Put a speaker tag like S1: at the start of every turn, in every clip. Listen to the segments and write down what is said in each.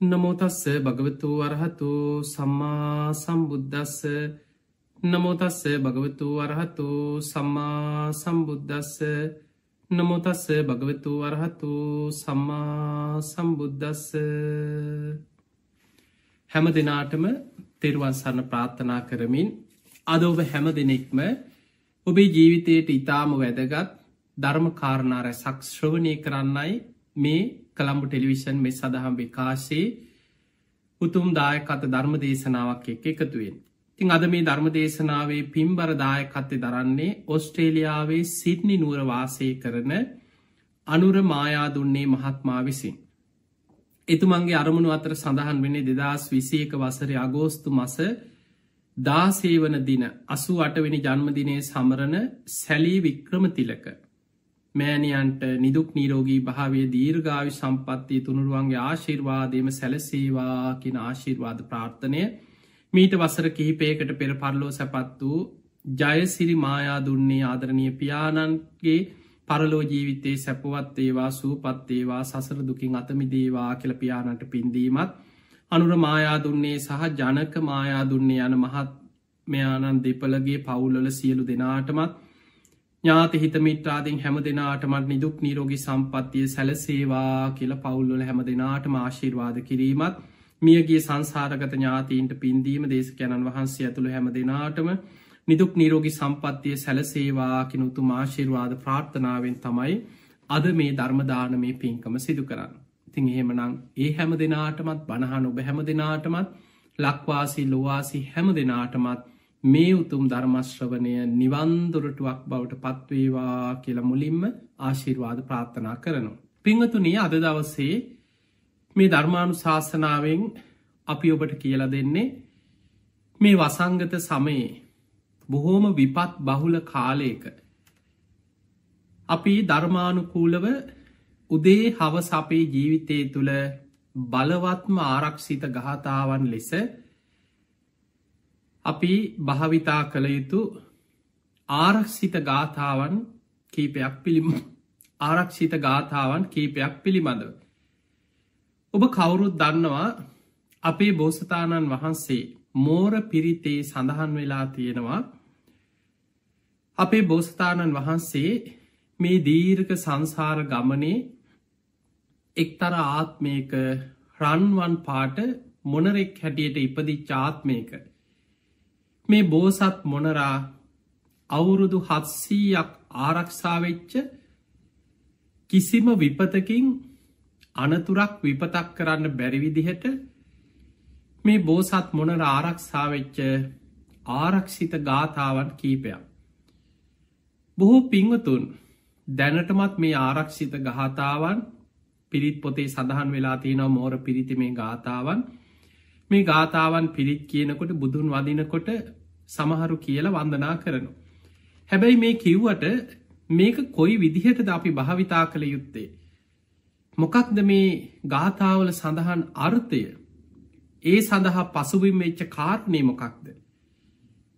S1: නමෝතස්ස භගවතු වරහතු සම්මා සම්බුද්ධස්ස නමෝතස්ස භගවතු වරහතු සම්මා සම්බුද්ධස්ස නමෝතස්ස භගවතු වරහතු සම්මා සම්බුද්ධස්ස හැම දෙනාටම තෙරුවන්සරණ ප්‍රාත්ථනා කරමින් අද ඔබ හැම දෙනෙක්ම ඔබේ ජීවිතයට ඉතාම වැදගත් ධර්මකාරණාර සක්ෂ්‍රවනය කරන්නයි මේ කළම්ඹ ටෙලිවිෂන් මේ සඳහම් විකාශයේ උතුම් දායකත ධර්ම දේශනාවක් එක් එකතුවෙන්. තිං අද මේ ධර්ම දේශනාවේ පින්බර දායකත්තේ දරන්නේ ඔස්ට්‍රේලියාවේ සිට්නි නුවරවාසය කරන අනුර මායා දුන්නේ මහත්මා විසින්. එතුමන්ගේ අරමුණු අතර සඳහන් වෙන්නේ දෙදස් විසියක වසර අගෝස්තු මස දාසේවන දින අසු අටවෙනි ජන්මදිනය සමරණ සැලී වික්‍රම තිලක මෑණියන්ට නිදුක් නීරෝගී භාවය දීර්ඝාවි සම්පත්තිය තුනුරුවන්ගේ ආශිර්වාදයම සැලසේවා කියන ආශිර්වාද ප්‍රාර්ථනය මීට වසර කිහිපයකට පෙර පරලෝ සැපත් වූ ජයසිරි මායා දුන්නේ ආදරණය පියාණන්ගේ පරලෝ ජීවිතයේ සැපවත්තේවා සූපත්තේවා සසර දුකින් අතමිදේවා කියල පියාණන්ට පින්දීමත් අනුර මායා දුන්නේ සහ ජනක මායා දුන්නේ යන මහත් මෙයාණන් දෙපලගේ පවුල්ලල සියලු දෙනාටමත් ඥාති හිතමිත්‍රාදින් හැම දෙනාටමට නිදුක් නිරෝගි සම්පත්තිය සැලසේවා කියල පවුල්ලොල හැම දෙනාට ආශීර්වාද කිරීමත් මියගේ සංසාරගත ඥාතීන්ට පින්දීම දේශකැණන් වහන්සේ ඇතුළු හැම දෙනාටම නිදුක් නිරෝගි සම්පත්තිය සැලසේවාකි උතු මාශිර්වාද ප්‍රාර්ථනාවෙන් තමයි අද මේ ධර්මදාන මේ පින්කම සිදු කරන්න. ඉතිං එහෙමනං ඒ හැම දෙනාටමත් බණහන ඔබ හැම දෙනාටමත් ලක්වාසි ලොවාසි හැම දෙනාටමත් මේ උතුම් ධර්මශ්‍රවනය නිවන්දුරටුවක් බවට පත්වේවා කියල මුලින්ම ආශිර්වාද ප්‍රාත්ථනා කරනවා. පිංහතුනී අද දවස්සේ මේ ධර්මාණු ශාසනාවෙන් අපි ඔබට කියල දෙන්නේ මේ වසංගත සමයේ බොහෝම විපත් බහුල කාලයක අපි ධර්මානුකූලව උදේ හවස අපේ ජීවිතය තුළ බලවත්ම ආරක්ෂිත ගාථාවන් ලෙස අපි භාවිතා කළ යුතු ආරක්ෂිත ගාථාවන් කීපයක් පිළිම ආරක්ෂිත ගාථාවන් කීපයක් පිළිබඳව. ඔබ කවුරුත් දන්නවා අපේ බෝසතාණන් වහන්සේ මෝර පිරිතේ සඳහන් වෙලා තියෙනවා අපේ බෝස්ථානන් වහන්සේ මේ දීර්ක සංසාර ගමනේ එක්තර ආත්මයක රන්වන් පාට මොනරෙක් හැටියට ඉපදි චාත්මයක මේ බෝසත් මොනරා අවුරුදු හත්සීයක් ආරක්ෂාවෙච්ච කිසිම විපතකින් අනතුරක් විපතක් කරන්න බැරිවිදිහට මේ බෝසත් මොනර ආරක්ෂාවෙච්ච ආරක්ෂිත ගාථාවන් කීපයක්. බොහෝ පිංවතුන් දැනටමත් මේ ආරක්ෂිත ගාථාවන් පිරිත් පොතේ සඳහන් වෙලා තියෙනව මෝර පිරිති මේ ගාථාවන් මේ ගාථාවන් පිරිත් කියනකොට බුදුන් වදිනකොට සමහරු කියල වන්දනා කරනු. හැබැයි මේ කිව්වට මේක කොයි විදිහටද අපි භාවිතා කළ යුත්තේ. මොකක්ද මේ ගාථාවල සඳහන් අර්ථය ඒ සඳහා පසුබිම් වෙච්ච කාරණය මොකක්ද.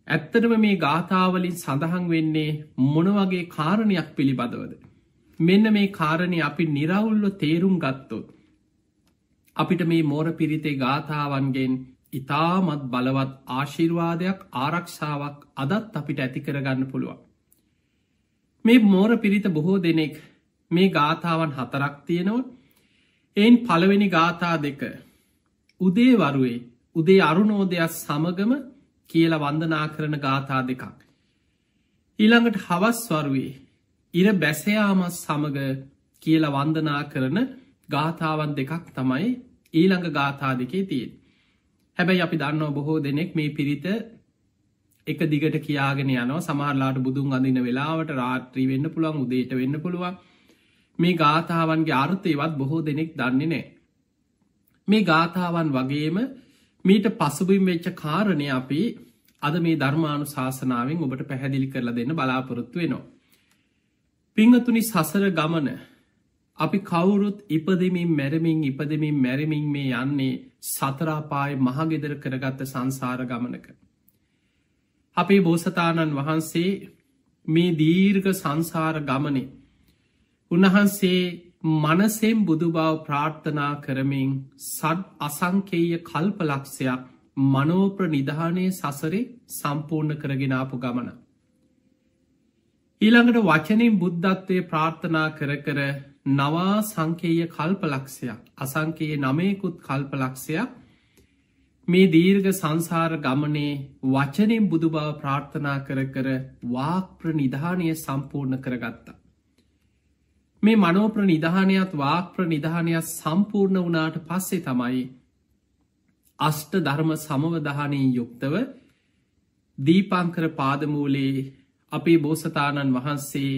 S1: ඇත්තටම මේ ගාථාවලින් සඳහන් වෙන්නේ මොනවගේ කාරණයක් පිළිබඳවද. මෙන්න මේ කාරණය අපි නිරවුල්ල තේරුම් ගත්තොත්. අපිට මේ මෝර පිරිතේ ගාථාවන්ගෙන් ඉතාමත් බලවත් ආශිර්වාදයක් ආරක්ෂාවක් අදත් අපිට ඇති කරගන්න පුළුවන්. මේ මෝර පිරිත බොහෝ දෙනෙක් මේ ගාථාවන් හතරක් තියෙනව එයින් පළවෙනි ගාථා දෙක උදේවරුවේ උදේ අරුණෝදයක් සමගම කියල වන්දනා කරන ගාථා දෙකක්. ඊළඟට හවස්වරුවේ ඉර බැසයාමස් සමග කියල වන්දනා කරන ගාථාවන් දෙකක් තමයි ඊළඟ ගාථා දෙකේ තියෙන්. හැබැයි අපි දන්න බොහෝ දෙනෙක් මේ පිරිත එක දිගට කියාගෙන යන සමහරලාට බුදුන් අඳන්න වෙලාවට රාත්‍රී වෙන්න පුළුවන් උදේට වෙන්න පුළුවන් මේ ගාථාවන්ගේ අර්ථයවත් බොහෝ දෙනෙක් දන්නේ නෑ. මේ ගාථාවන් වගේම මීට පසුබිම් වෙච්ච කාරණය අපි අද මේ ධර්මාණු ශාසනාවෙන් ඔබට පැහැදිලි කරලා දෙන්න බලාපොරොත්තු වෙනවා. පිංහතුනි සසර ගමන අපි කවුරුත් ඉපදමින් මැරමින් ඉපදමින් මැරමින් මේ යන්නේ සතරාපාය මහගෙදර කරගත්ත සංසාර ගමනක. අපේ බෝසතාණන් වහන්සේ මේ දීර්ග සංසාර ගමනේ උන්වහන්සේ මනසෙන් බුදු බව ප්‍රාර්ථනා කරමින් සඩ් අසංකේය කල්ප ලක්ෂයක් මනෝප්‍ර නිධානය සසරේ සම්පූර්ණ කරගෙනාපු ගමන. ඊළඟට වචනින් බුද්ධත්වය ප්‍රාර්ථනා කර කර නවා සංකේය කල්පලක්ෂයක් අසංකයේ නමයකුත් කල්පලක්ෂයක් මේ දීර්ග සංසාර ගමනේ වචනෙන් බුදු බව ප්‍රාර්ථනා කර කර වාක්ප්‍ර නිධානය සම්පූර්ණ කරගත්තා. මේ මනෝප්‍ර නිධානයක්ත් වාක්ප්‍ර නිධානයක් සම්පූර්ණ වනාට පස්සේ තමයි අෂ්ට ධර්ම සමවධානයෙන් යුක්තව දීපංකර පාදමූලේ අපේ බෝසතාණන් වහන්සේ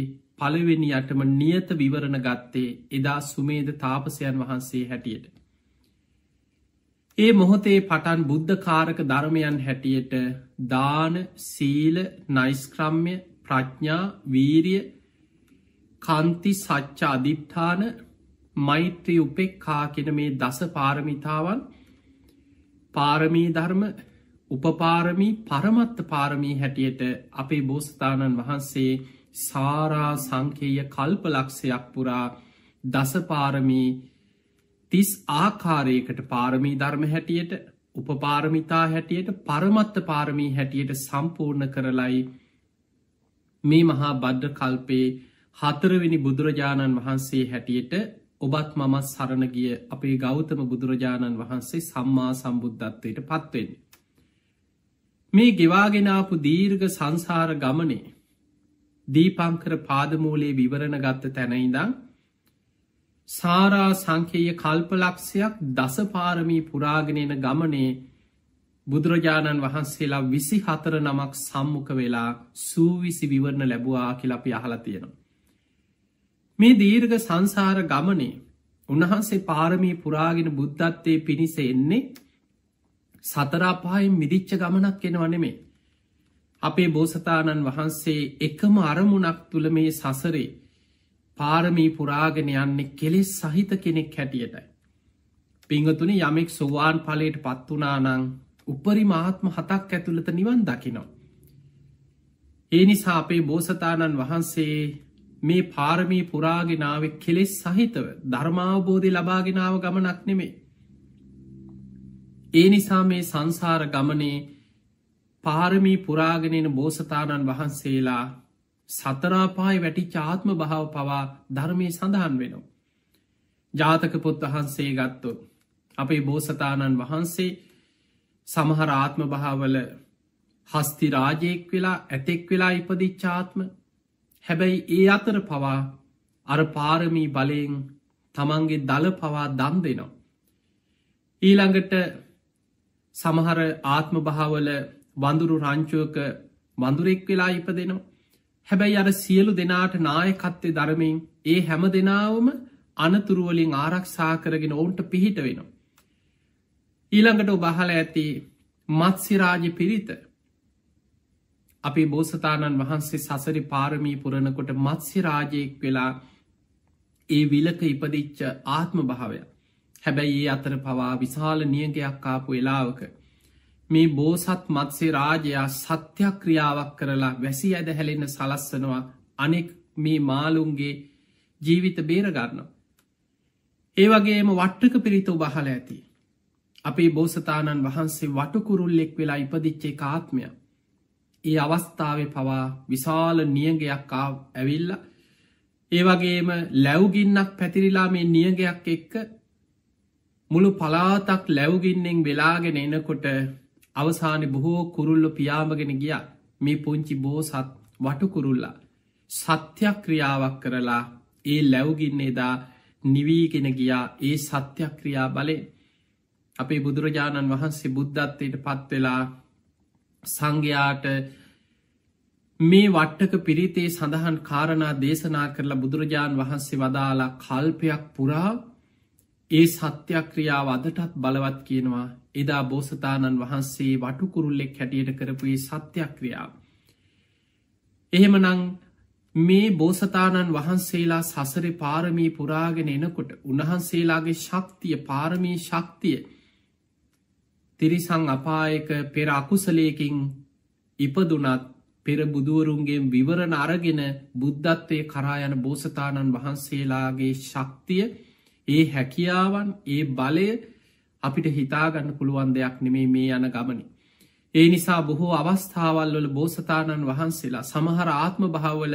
S1: පළවෙනි අටම නියත විවරණ ගත්තේ එදා සුමේද තාපසයන් වහන්සේ හැටියට. ඒ මොහොතේ පටන් බුද්ධකාරක ධර්මයන් හැටියට දාන සීල නයිස්ක්‍රම්ය ප්‍රඥා වීරිය කන්ති සච්ච අධිට්ඨාන මෛත්‍රී උපෙක්කා කෙන මේ දස පාරමිතාවන් පාරමී ධර්ම උපපාරමී පරමත්ත පාරමී හැටියට අපේ බෝස්ථානන් වහන්සේ සාරා සංකේය කල්පලක්ෂයක් පුරා දසපාරමී තිස් ආකාරයකට පාරමී ධර්ම හැටියට උපපාරමිතා හැටියට පරමත්ත පාරමී හැටියට සම්පූර්ණ කරලයි මේ මහා බද්ධ කල්පේ හතරවෙනි බුදුරජාණන් වහන්සේ හැටියට ඔබත් මමත් සරණගිය අපේ ගෞතම බුදුරජාණන් වහන්සේ සම්මා සම්බුද්ධත්වයට පත්වෙන්. මේ ගෙවාගෙනාපු දීර්ඝ සංසාර ගමනේ දීපංකර පාදමූලයේ විවරණ ගත්ත තැනයිදං සාරා සංකේය කල්පලක්ෂයක් දසපාරමී පුරාගෙනෙන ගමනේ බුදුරජාණන් වහන්සේලා විසි හතර නමක් සම්මුඛ වෙලා සූවිසි විවරණ ලැබවා කියලපි අහලතියෙනවා. මේ දීර්ග සංසාර ගමනේ උන්වහන්සේ පාරමී පුරාගෙන බුද්ධත්වය පිණිස එන්නේ සතරාපායෙන් මිදිච්ච ගමනක් කෙනවනෙමේ අපේ බෝසතාණන් වහන්සේ එකම අරමුණක් තුළ මේ සසරේ පාරමී පුරාගෙන යන්නේ කෙලෙස් සහිත කෙනෙක් හැටියටයි. පිංහතුනි යමෙක් සොවාන් පලට පත්වනානං උපරි මහත්ම හතක් ඇතුළත නිවන් දකිනවා. ඒ නිසා අපේ බෝසතාණන් වහන්සේ මේ පාරමී පුරාගෙනාව කෙලෙස් සහිතව ධර්මාවබෝධය ලබාගෙනාව ගමනක් නෙමේ. ඒ නිසා මේ සංසාර ගමනේ පාරමී පුරාගෙනෙන බෝසතාණන් වහන්සේලා සතරාපායි වැටි චාත්ම භාව පවා ධර්මය සඳහන් වෙනවා. ජාතක පොත් වහන්සේ ගත්තු. අපේ බෝසතාණන් වහන්සේ සමහර ආත්ම භාවල හස්ති රාජයෙක් වෙලා ඇතෙක් වෙලා ඉපදිච්චාත්ම හැබැයි ඒ අතර පවා අර පාරමී බලයෙන් තමන්ගේ දළ පවා දම් දෙනවා. ඊළඟට සමහර ආත්ම භාවල වඳුරු රංචුවක වඳුරෙක් වෙලා ඉපදෙනවා. හැබැයි අර සියලු දෙනාට නායකත්තේ ධර්මයෙන් ඒ හැම දෙනාවම අනතුරුවලින් ආරක්ෂා කරගෙන ඔවුන්ට පිහිට වෙනවා. ඊළඟට ඔබහල ඇති මත්සිරාජ පිරිත අපේ බෝසතාණන් වහන්සේ සසරි පාරමී පුරණකොට මත්සිරාජයෙක් වෙලා ඒ විලක ඉපදිච්ච ආත්ම භාවයක්. හැබැයි ඒ අතර පවා විශාල නියගයක් කාපු වෙලාවක මේ බෝසත් මත්සේ රාජයා සත්‍යක්‍රියාවක් කරලා වැසි ඇද හැලෙන්න සලස්සනවා අනෙක් මේ මාලුන්ගේ ජීවිත බේරගන්නවා. ඒවගේම වට්ටක පිරිතෝ බහල ඇති. අපේ බෝසතාණන් වහන්සේ වටකුරුල්ලෙක් වෙලා ඉපදිච්චේ කාත්මය. ඒ අවස්ථාව පවා විශාල නියගයක් ඇවිල්ල ඒවගේම ලැව්ගින්නක් පැතිරිලා මේ නියගයක් එක්ක මුළු පලාතක් ලැව්ගින්නෙන් වෙලාගෙන එනකොට අවසාන බොහෝ කුරුල්ලො පියාමගෙන ගිය මේ පුංචි බෝසත් වටකුරුල්ලා. සත්‍යක්‍රියාවක් කරලා ඒ ලැවගින්නේදා නිවීගෙන ගියා ඒ සත්‍යක්‍රියා බලේ අපේ බුදුරජාණන් වහන්සේ බුද්ධත්වයට පත්වෙලා සංඝයාට මේ වට්ටක පිරිතේ සඳහන් කාරණා දේශනා කරලා බුදුරජාණන් වහන්සේ වදාලා කල්පයක් පුරා ඒ සත්‍යක්‍රියාව අදටත් බලවත් කියනවා එදා බෝසතාණන් වහන්සේ වටුකුරුල්ලෙක් හැටියට කරපුයේ සත්‍යක්‍රියාව. එහෙමනං මේ බෝසතාණන් වහන්සේලා සසර පාරමී පුරාගෙන එනකොට උන්වහන්සේලාගේ ශක්තිය පාරමී ශක්තිය තිරිසං අපායක පෙර අකුසලයකින් ඉපදුනත් පෙර බුදුවරුන්ගේ විවරණ අරගෙන බුද්ධත්වය කරායන බෝසතාණන් වහන්සේලාගේ ශක්තිය ඒ හැකියාවන් ඒ බලය අපිට හිතාගන්න පුළුවන් දෙයක් නෙමේ මේ යන ගමනි. ඒ නිසා බොහෝ අවස්ථාවල්වල බෝසතාණන් වහන්සේලා සමහර ආත්ම භාවල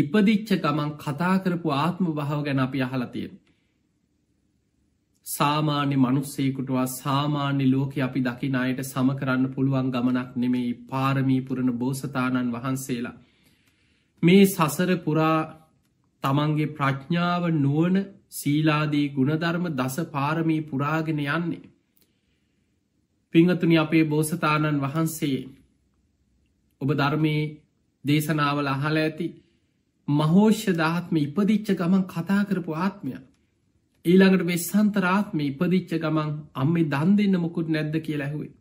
S1: ඉපදිච්ච ගමන් කතා කරපු ආත්ම භාව ගැන අපි අහලතියෙන්. සාමාන්‍ය මනුස්සේකුටවා සාමාන්‍ය ලෝක අපි දකින අයට සම කරන්න පුළුවන් ගමනක් නෙමෙයි පාරමී පුරණ බෝසතාණන් වහන්සේලා. මේ සසර පුරා තමන්ගේ ප්‍රඥ්ඥාව නුවන සීලාදී ගුණධර්ම දස පාරමී පුරාගෙන යන්නේ. පිංහතුනි අපේ බෝසතාණන් වහන්සේ ඔබ ධර්මයේ දේශනාවල අහල ඇති මහෝෂ්‍ය ධාත්ම ඉපදිච්ච ගමන් කතා කරපු ආත්මයක්. ඊළඟට වෙස්සන්තරාත්ම ඉපදිච්ච ගමන් අම්මේ දන් දෙන්න මොකුත් නැද්ද කිය ඇහුවේ.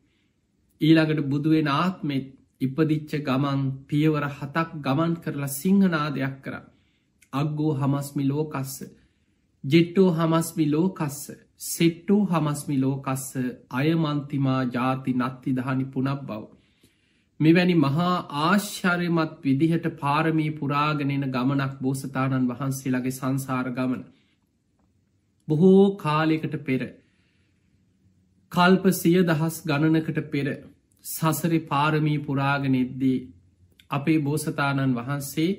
S1: ඊළඟට බුදුවෙන් ආත්මෙත් ඉපදිච්ච ගමන් පියවර හතක් ගමන් කරලා සිංහනාදයක් කර. අක්ගෝ හමස්මි ලෝකස්ස ජෙට්ටෝ හමස්මිලෝ කස්ස සෙට්ටෝ හමස්මිලෝ කස්ස අයමන්තිමා ජාති නත්ති දහනි පුනක් බව. මෙවැනි මහා ආශ්චර්යමත් විදිහට පාරමී පුරාගෙනෙන ගමනක් බෝසතාණන් වහන්සේලාගේ සංසාර ගමන. බොහෝ කාලෙකට පෙර. කල්ප සිය දහස් ගණනකට පෙර සසරි පාරමී පුරාගෙනෙද්දී අපේ බෝසතාණන් වහන්සේ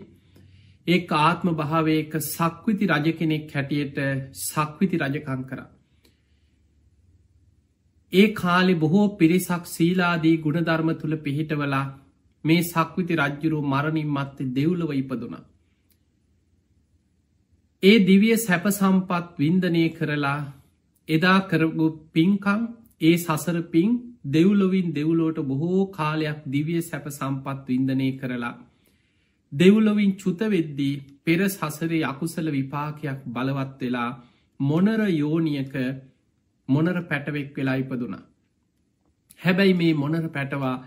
S1: ඒ ආත්ම භාවයක සක්විති රජ කෙනෙක් හැටියට සක්විති රජකං කර. ඒ කාලෙ බොහෝ පිරිසක් සීලාදී ගුණධර්ම තුළ පිහිටවලා මේ සක්විති රජ්ජුරු මරණින් මත්තේ දෙව්ලව ඉපදුනා. ඒ දිවිය සැප සම්පත් වින්දනය කරලා එදා කරපු පින්කං ඒ සසර පින් දෙව්ලොවින් දෙව්ලෝට බොහෝ කාලයක් දිවිය සැප සම්පත් වින්දනය කරලා දෙව්ලොවින් චුතවෙද්දී පෙරස් හසරේ අකුසල විපාකයක් බලවත් වෙලා මොනර යෝනියක මොනර පැටවෙක් වෙලා ඉපදුනා. හැබැයි මේ මොනර පැටවා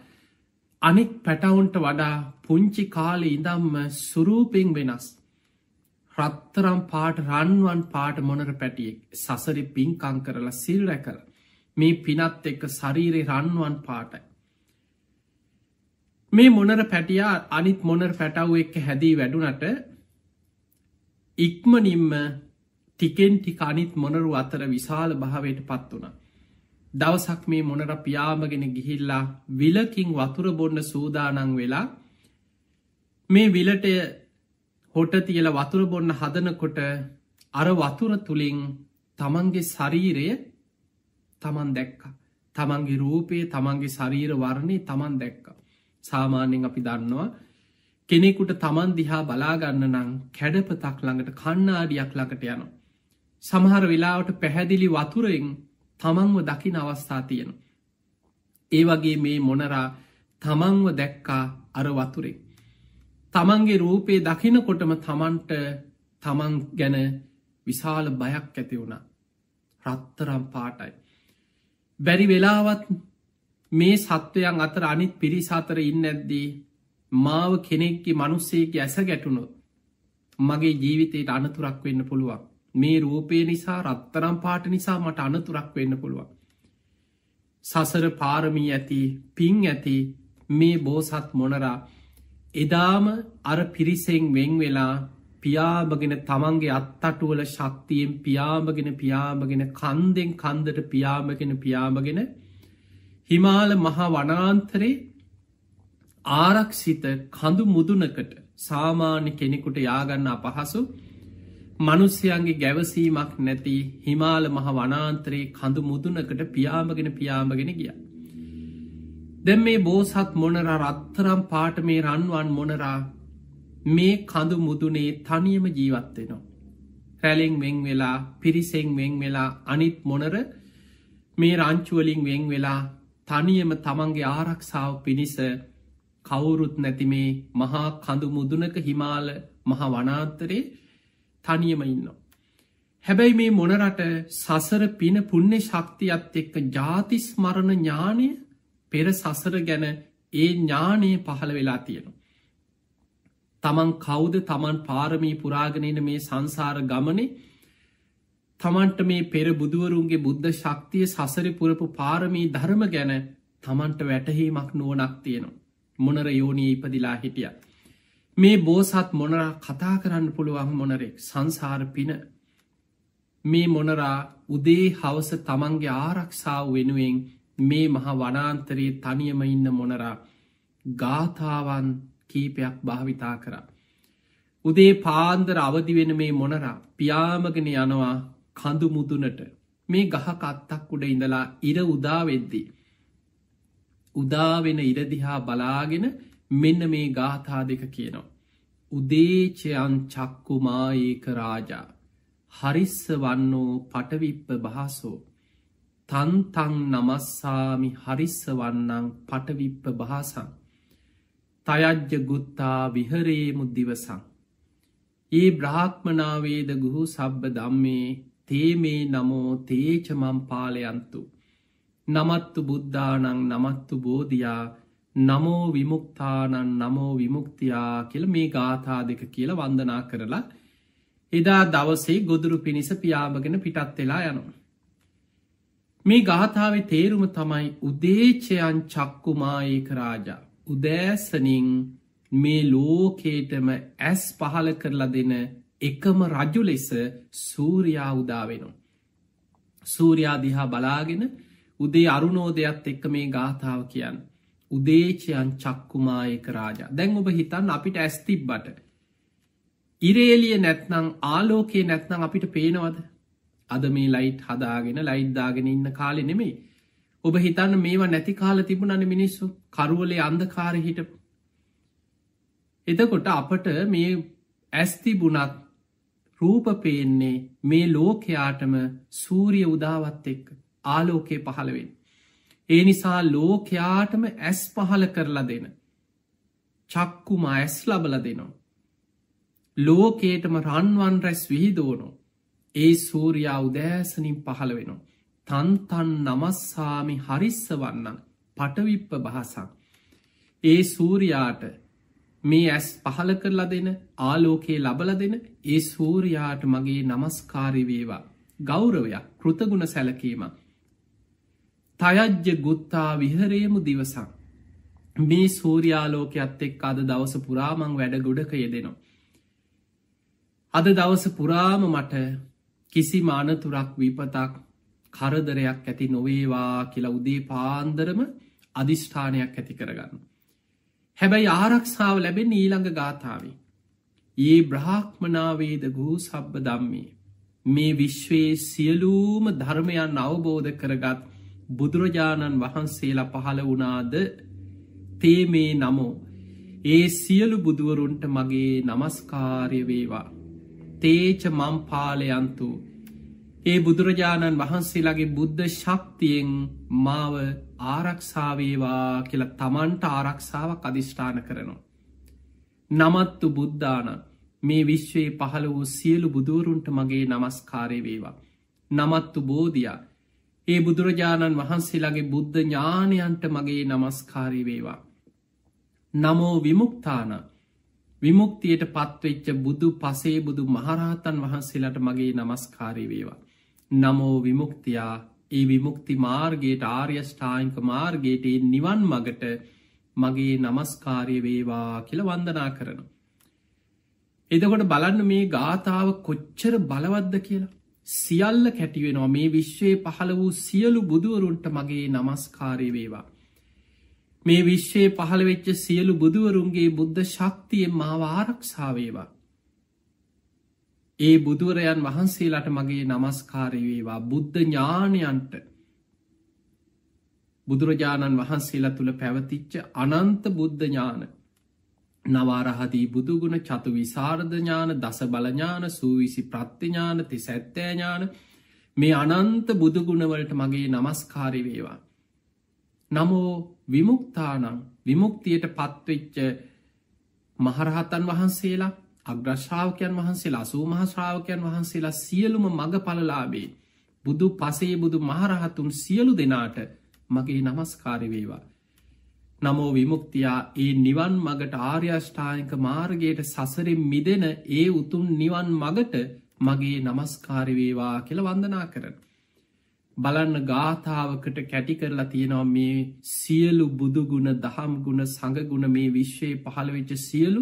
S1: අනෙක් පැටවුන්ට වඩා පුංචි කාලෙ ඉඳම්ම සුරූපෙන් වෙනස්. රත්තරම් පාට රන්වන් පාට මොනර පැටියෙක් සසරි පින්කං කරලා සිල්ර කර මේ පිනත් එක්ක සරීරෙ රන්වන් පාටයි. මේ මොනර පැටියා අනිත් මොනර් පැටව් එක්ක හැදී වැඩුනට ඉක්මනින්ම ටිකෙන් ටික අනිත් මොනරු අතර විශාල භාවයට පත් වුණ. දවසක් මේ මොනර පියාමගෙන ගිහිල්ලා විලකින් වතුර බොන්න සූදානං වෙලා මේ විලට හොට තියල වතුර බොන්න හදනකොට අර වතුර තුළින් තමන්ගේ ශරීරය තමන් දැක්ක තමන්ගේ රූපයේ තමන්ගේ ශරීර වරණය තමන් දැක්කා සාමාන්‍යෙන් අපි දන්නවා කෙනෙකුට තමන් දිහා බලාගන්න නං කැඩපතක් ළඟට කන්නාඩියක් ළඟට යනවා. සමහර වෙලාවට පැහැදිලි වතුරෙන් තමන්ව දකින අවස්ථා තියෙන. ඒ වගේ මේ මොනරා තමන්ව දැක්කා අර වතුරේ. තමන්ගේ රූපේ දකිනකොටම තමන්ට තමන් ගැන විශාල බයක් ඇති වුණා. රත්තරම් පාටයි. බැරි වෙලාවත් මේ සත්වයන් අතර අනිත් පිරිසාතර ඉන්න ඇද්දී මාව කෙනෙක්ගේ මනුස්සේක ඇස ගැටුණොත් මගේ ජීවිතයට අනතුරක් වෙන්න පුළුවන් මේ රූපය නිසා රත්තරම් පාට නිසා මට අනතුරක් වෙන්න පුළුවන් සසර පාරමී ඇති පින් ඇති මේ බෝසත් මොනරා එදාම අර පිරිසෙන් වෙන් වෙලා පියාඹගෙන තමන්ගේ අත්තටුවල ශක්තියෙන් පියාඹගෙන පියාඹගෙන කන්දෙන් කන්දට පියාඹගෙන පියාඹගෙන හිමාල මහා වනාන්තරේ ආරක්ෂිත කඳු මුදුනකට සාමාන්‍ය කෙනෙකුට යාගන්නා පහසු මනුස්්‍යයන්ගේ ගැවසීමක් නැති හිමාල මහ වනාන්තරයේ කඳු මුදුනකට පියාමගෙන පියාමගෙන ගිය. දැ මේ බෝසත් මොනරා රත්තරම් පාට මේ රන්වන් මොනරා මේ කඳු මුදුනේ තනියම ජීවත්වෙනවා. රැලෙෙන් වෙෙන් වෙලා පිරිසෙන් වෙෙන් වෙලා අනිත් මොනර මේ රංචුවලින් වෙෙන් වෙලා තනියම තමන්ගේ ආරක්ෂාව පිණිස කවුරුත් නැති මේ මහා කඳු මුදුනක හිමාල මහ වනාන්තරේ තනියම ඉන්නවා. හැබැයි මේ මොනරට සසර පින පුුණ්‍ය ශක්තියත් එක්ක ජාතිස් මරණ ඥානය පෙර සසර ගැන ඒ ඥානය පහළ වෙලා තියෙනවා. තමන් කෞුද තමන් පාරමී පුරාගෙනන මේ සංසාර ගමනේ තමන්ට මේ පෙර බුදුවරුන්ගේ බුද්ධ ශක්තිය සසරි පුරපු පාරමී ධර්ම ගැන තමන්ට වැටහීමක් නුවනක් තියෙනවා. මොනර යෝනී ඉපදිලා හිටිය. මේ බෝසත් මොනරා කතා කරන්න පුළුවන් මොනරෙක් සංසාර පින මේ මොනරා උදේ හවස තමන්ගේ ආරක්ෂාව වෙනුවෙන් මේ මහා වනාන්තරයේ තනියම ඉන්න මොනරා ගාථාවන් කීපයක් භාවිතා කරා. උදේ පාන්දර අවදිවෙන මේ මොනරා පියාමගෙන යනවා කඳු මුදුනට මේ ගහ කත්තක් උඩ ඉඳලා ඉර උදාවෙද්දී. උදාවෙන ඉරදිහා බලාගෙන මෙන්න මේ ගාථා දෙක කියනවා. උදේචයන් චක්කුමාඒක රාජා හරිස්ස වන්නෝ පටවිප්ප බහසෝ තන්තං නමස්සාමි හරිස්ස වන්නං පටවිප්ප බහසං තයජ්්‍ය ගුත්තා විහරේමුද්දිවසං ඒ බ්‍රාහ්මනාවේද ගුහු සබ්බ දම්මේ තේමේ නමෝ තේචමම් පාලයන්තු. නමත්තු බුද්ධානං නමත්තු බෝධයා නමෝ විමුක්තානන් නමෝ විමුක්තියා කියල මේ ගාථා දෙක කියල වන්දනා කරලා එදා දවසේ ගොදුරු පිණිස පියාමගෙන පිටත් වෙලා යනවා. මේ ගාථාව තේරුම තමයි උදේචයන් චක්කුමාඒක රාජා. උදෑසනින් මේ ලෝකේටම ඇස් පහල කරලා දෙන එකම රජු ලෙස සූරයා උදාවෙනවා. සූරයාදිහා බලාගෙන උදේ අරුණෝදයක්ත් එක්ක මේ ගාථාව කියන්න. උදේචයන් චක්කුමායක රාජා දැන් ඔබ හිතන් අපිට ඇස්තිබ්බට. ඉරේලිය නැත්නං ආලෝකයේ නැත්නම් අපිට පේනවද. අද මේ ලයිට් හදාගෙන ලයිද්දාගෙන ඉන්න කාලෙ නෙමේ. ඔබ හිතන්න මේවා නැති කාල තිබුණන මිනිස්සු කරුවලේ අන්දකාර හිටපු. එතකොට අපට මේ ඇස්තිබුණත් රූපපේන්නේ මේ ලෝකයාටම සූරිය උදාවත් එක්ක ආලෝකයේ පහළවෙන්. ඒ නිසා ලෝකයාටම ඇස් පහල කරලා දෙන. චක්කුම ඇස් ලබල දෙනවා. ලෝකේටම රන්වන් රැස් විහිදෝනෝ. ඒ සූරයා උදෑසනින් පහළ වෙනවා. තන්තන් නමස්සාමි හරිස්ස වන්නන් පටවිප්ප බහසක්. ඒ සූරයාට මේ ඇස් පහල කරලා දෙන ආලෝකයේ ලබල දෙන ඒ සූරයාට මගේ නමස්කාරිවේවා. ගෞරවයක් කෘතගුණ සැලකීම. තයජ්්‍ය ගුත්තා විහරේමු දිවසං. මේ සූරයාලෝකයක්ත් එක් අද දවස පුරාමං වැඩ ගොඩක යෙදෙනවා. අද දවස පුරාම මට කිසි මානතුරක් විපතක් කරදරයක් ඇති නොවේවා කියලා උදේ පාන්දරම අධිෂ්ඨානයක් ඇති කරගන්න. හැබැයි ආරක්ෂාව ලැබෙන ඊළඟ ගාථාවේ. ඒ බ්‍රහක්මනාවේද ගූ සබ්බ දම්මේ. මේ විශ්වයේ සියලූම ධර්මයන් අවබෝධ කරගත් බුදුරජාණන් වහන්සේලා පහළ වනාද තේ මේ නමෝ. ඒ සියලු බුදුවරුන්ට මගේ නමස්කාරය වේවා. තේච මම් පාලයන්තු. ඒ බුදුරජාණන් වහන්සේලාගේ බුද්ධ ශක්තියෙන් මාව ආරක්ෂාවේවා කියලා තමන්ට ආරක්ෂාවක් අධිෂ්ඨාන කරනවා. නමත්තු බුද්ධාන මේ විශ්වයේ පහළ වූ සියලු බුදුරුන්ට මගේ නමස්කාරය වේවා. නමත්තු බෝධිය ඒ බුදුරජාණන් වහන්සේලාගේ බුද්ධ ඥානයන්ට මගේ නමස්කාරී වේවා. නමෝ විමුක්තාන විමුක්තියට පත්වෙච්ච බුදු පසේ බුදු මහරහතන් වහන්සේලාට මගේ නමස්කාරී වේවා. නමෝ විමුක්තියා ඒ විමුක්ති මාර්ගයට ආර්යෂ්ඨායික මාර්ගයට නිවන් මගට මගේ නමස්කාරය වේවා කියල වන්දනා කරන. එදකොට බලන්න මේ ගාථාව කොච්චර බලවද්ද කියලා. සියල්ල කැටිවෙනවා මේ විශ්වයේ පහළ වූ සියලු බුදුවරුන්ට මගේ නමස්කාරය වේවා. මේ විශ්වයේ පහළවෙච්ච සියලු බුදුවරුන්ගේ බුද්ධ ශක්තියෙන් මාව ආරක්ෂාවේවා. ඒ බුදුරයන් වහන්සේලාට මගේ නමස්කාරයවේවා බුද්ධ ඥානයන්ට බුදුරජාණන් වහන්සේලා තුළ පැවතිච්ච අනන්ත බුද්ධ ඥාන නවාරහදී බුදුගුණ චතු විසාර්ධඥාන දස බලඥාන සූවිසි ප්‍රත්තිඥාන ති සැත්තෑඥාන මේ අනන්ත බුදුගුණවලට මගේ නමස්කාරිවේවා. නමෝ විමුක්තානං විමුක්තියට පත්වෙච්ච මහරහතන් වහන්සේලා අග්‍රශ්‍රාවකයන් වහන්සේලා සූමහ ශ්‍රාවකයන් වහන්සේලා සියලුම මඟ පලලාබේ බුදු පසේ බුදු මහරහතුන් සියලු දෙනාට මගේ නමස්කාරවේවා. නමෝ විමුක්තියා ඒ නිවන් මගට ආර්යෂ්ඨායක මාර්ගයට සසරෙන් මිදෙන ඒ උතුම් නිවන් මගට මගේ නමස්කාරවේවා කියල වන්දනා කරන. බලන්න ගාථාවකට කැටි කරලා තියෙනවා මේ සියලු බුදුගුණ දහම්ගුණ සඟගුණ මේ විශ්වයේ පහළවෙච්ච සියලු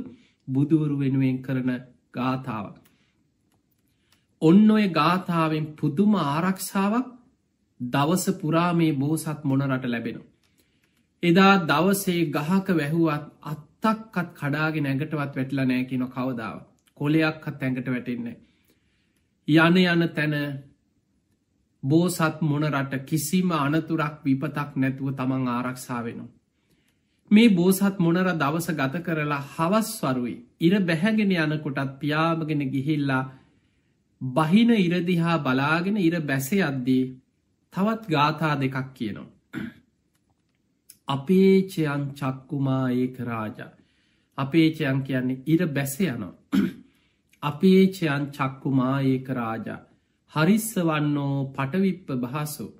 S1: බුදුවරු වෙනුවෙන් කරන ගාථාවක්. ඔන්න ඔය ගාථාවෙන් පුදුම ආරක්ෂාවක් දවස පුරා මේ බෝසත් මොනරට ලැබෙනවා. එදා දවසේ ගහක වැැහුවත් අත්තක්කත් කඩාගෙන ඇඟටවත් වැටලා නෑ කියන කවදාව කොලයක්හත් ඇඟට වැටෙන්නේ. යන යන තැන බෝසත් මොනරට කිසිම අනතුරක් විපතක් නැතුව තමන් ආරක්ෂාවෙනවා. මේ බෝසත් මොනර දවස ගත කරලා හවස්වරුයි ඉර බැහැගෙන යනකොටත් පියාමගෙන ගිහිල්ලා බහින ඉරදිහා බලාගෙන ඉර බැසේ අද්දී තවත් ගාථා දෙකක් කියනවා. අපේචයන් චක්කුමා ඒක රාජ අපේචයන් කියන්නේ ඉර බැස යනවා. අපේචයන් චක්කුමා ඒක රාජ හරිස්ස වන්නෝ පටවිප්ප බහසෝ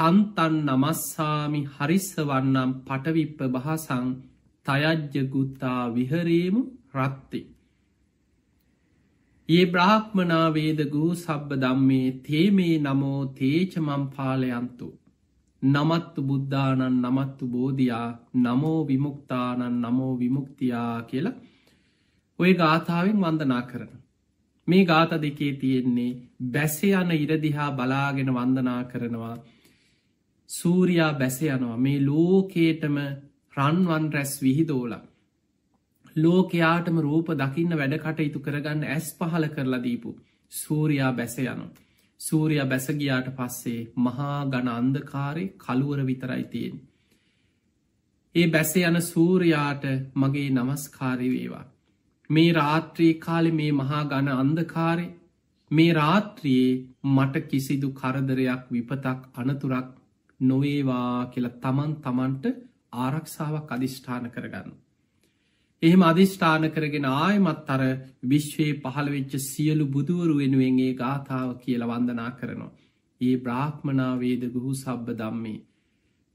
S1: තන්තන් නමස්සාමි හරිස්ස වන්නම් පටවිප්ප බහසං තයජ්‍යගුත්තා විහරේමු රත්ති. ඒ බ්‍රාහ්මනාවේදගූ සබ්බ දම්මේ තේමේ නමෝ තේචමම් පාලයන්තු. නමත්තු බුද්ධානන් නමත්තු බෝධයා නමෝ විමුක්තානන් නමෝ විමුක්තියා කියලා ඔය ගාථාවෙන් වන්දනා කරන. මේ ගාත දෙකේ තියෙන්නේ බැස යන ඉරදිහා බලාගෙන වන්දනා කරනවා සූරයා බැස යනවා මේ ලෝකේටම රන්වන් රැස් විහිදෝලා. ලෝකයාටම රූප දකින්න වැඩකටයුතු කරගන්න ඇස් පහල කරලා දීපු සූරයා බැස යනවා. සූරයා බැසගියාට පස්සේ මහා ගණ අන්දකාරය කළුවර විතරයි තියෙන්. ඒ බැස යන සූරයාට මගේ නමස්කාරය වේවා. මේ රාත්‍රී කාලෙ මේ මහා ගණ අන්දකාරය මේ රාත්‍රියයේ මට කිසිදු කරදරයක් විපතක් අනතුරක් නොවේවා කියලා තමන් තමන්ට ආරක්ෂාවක් අධිෂ්ඨාන කරගන්න. එහෙම අධිෂ්ඨාන කරගෙන ආයමත් අර විශ්වයේ පහළවෙච්ච සියලු බුදුවරු වෙනුවෙන් ඒ ගාථාව කියල වන්දනා කරනවා. ඒ බ්‍රාහ්මනාවේද ගුහු සබ්බ දම්මේ.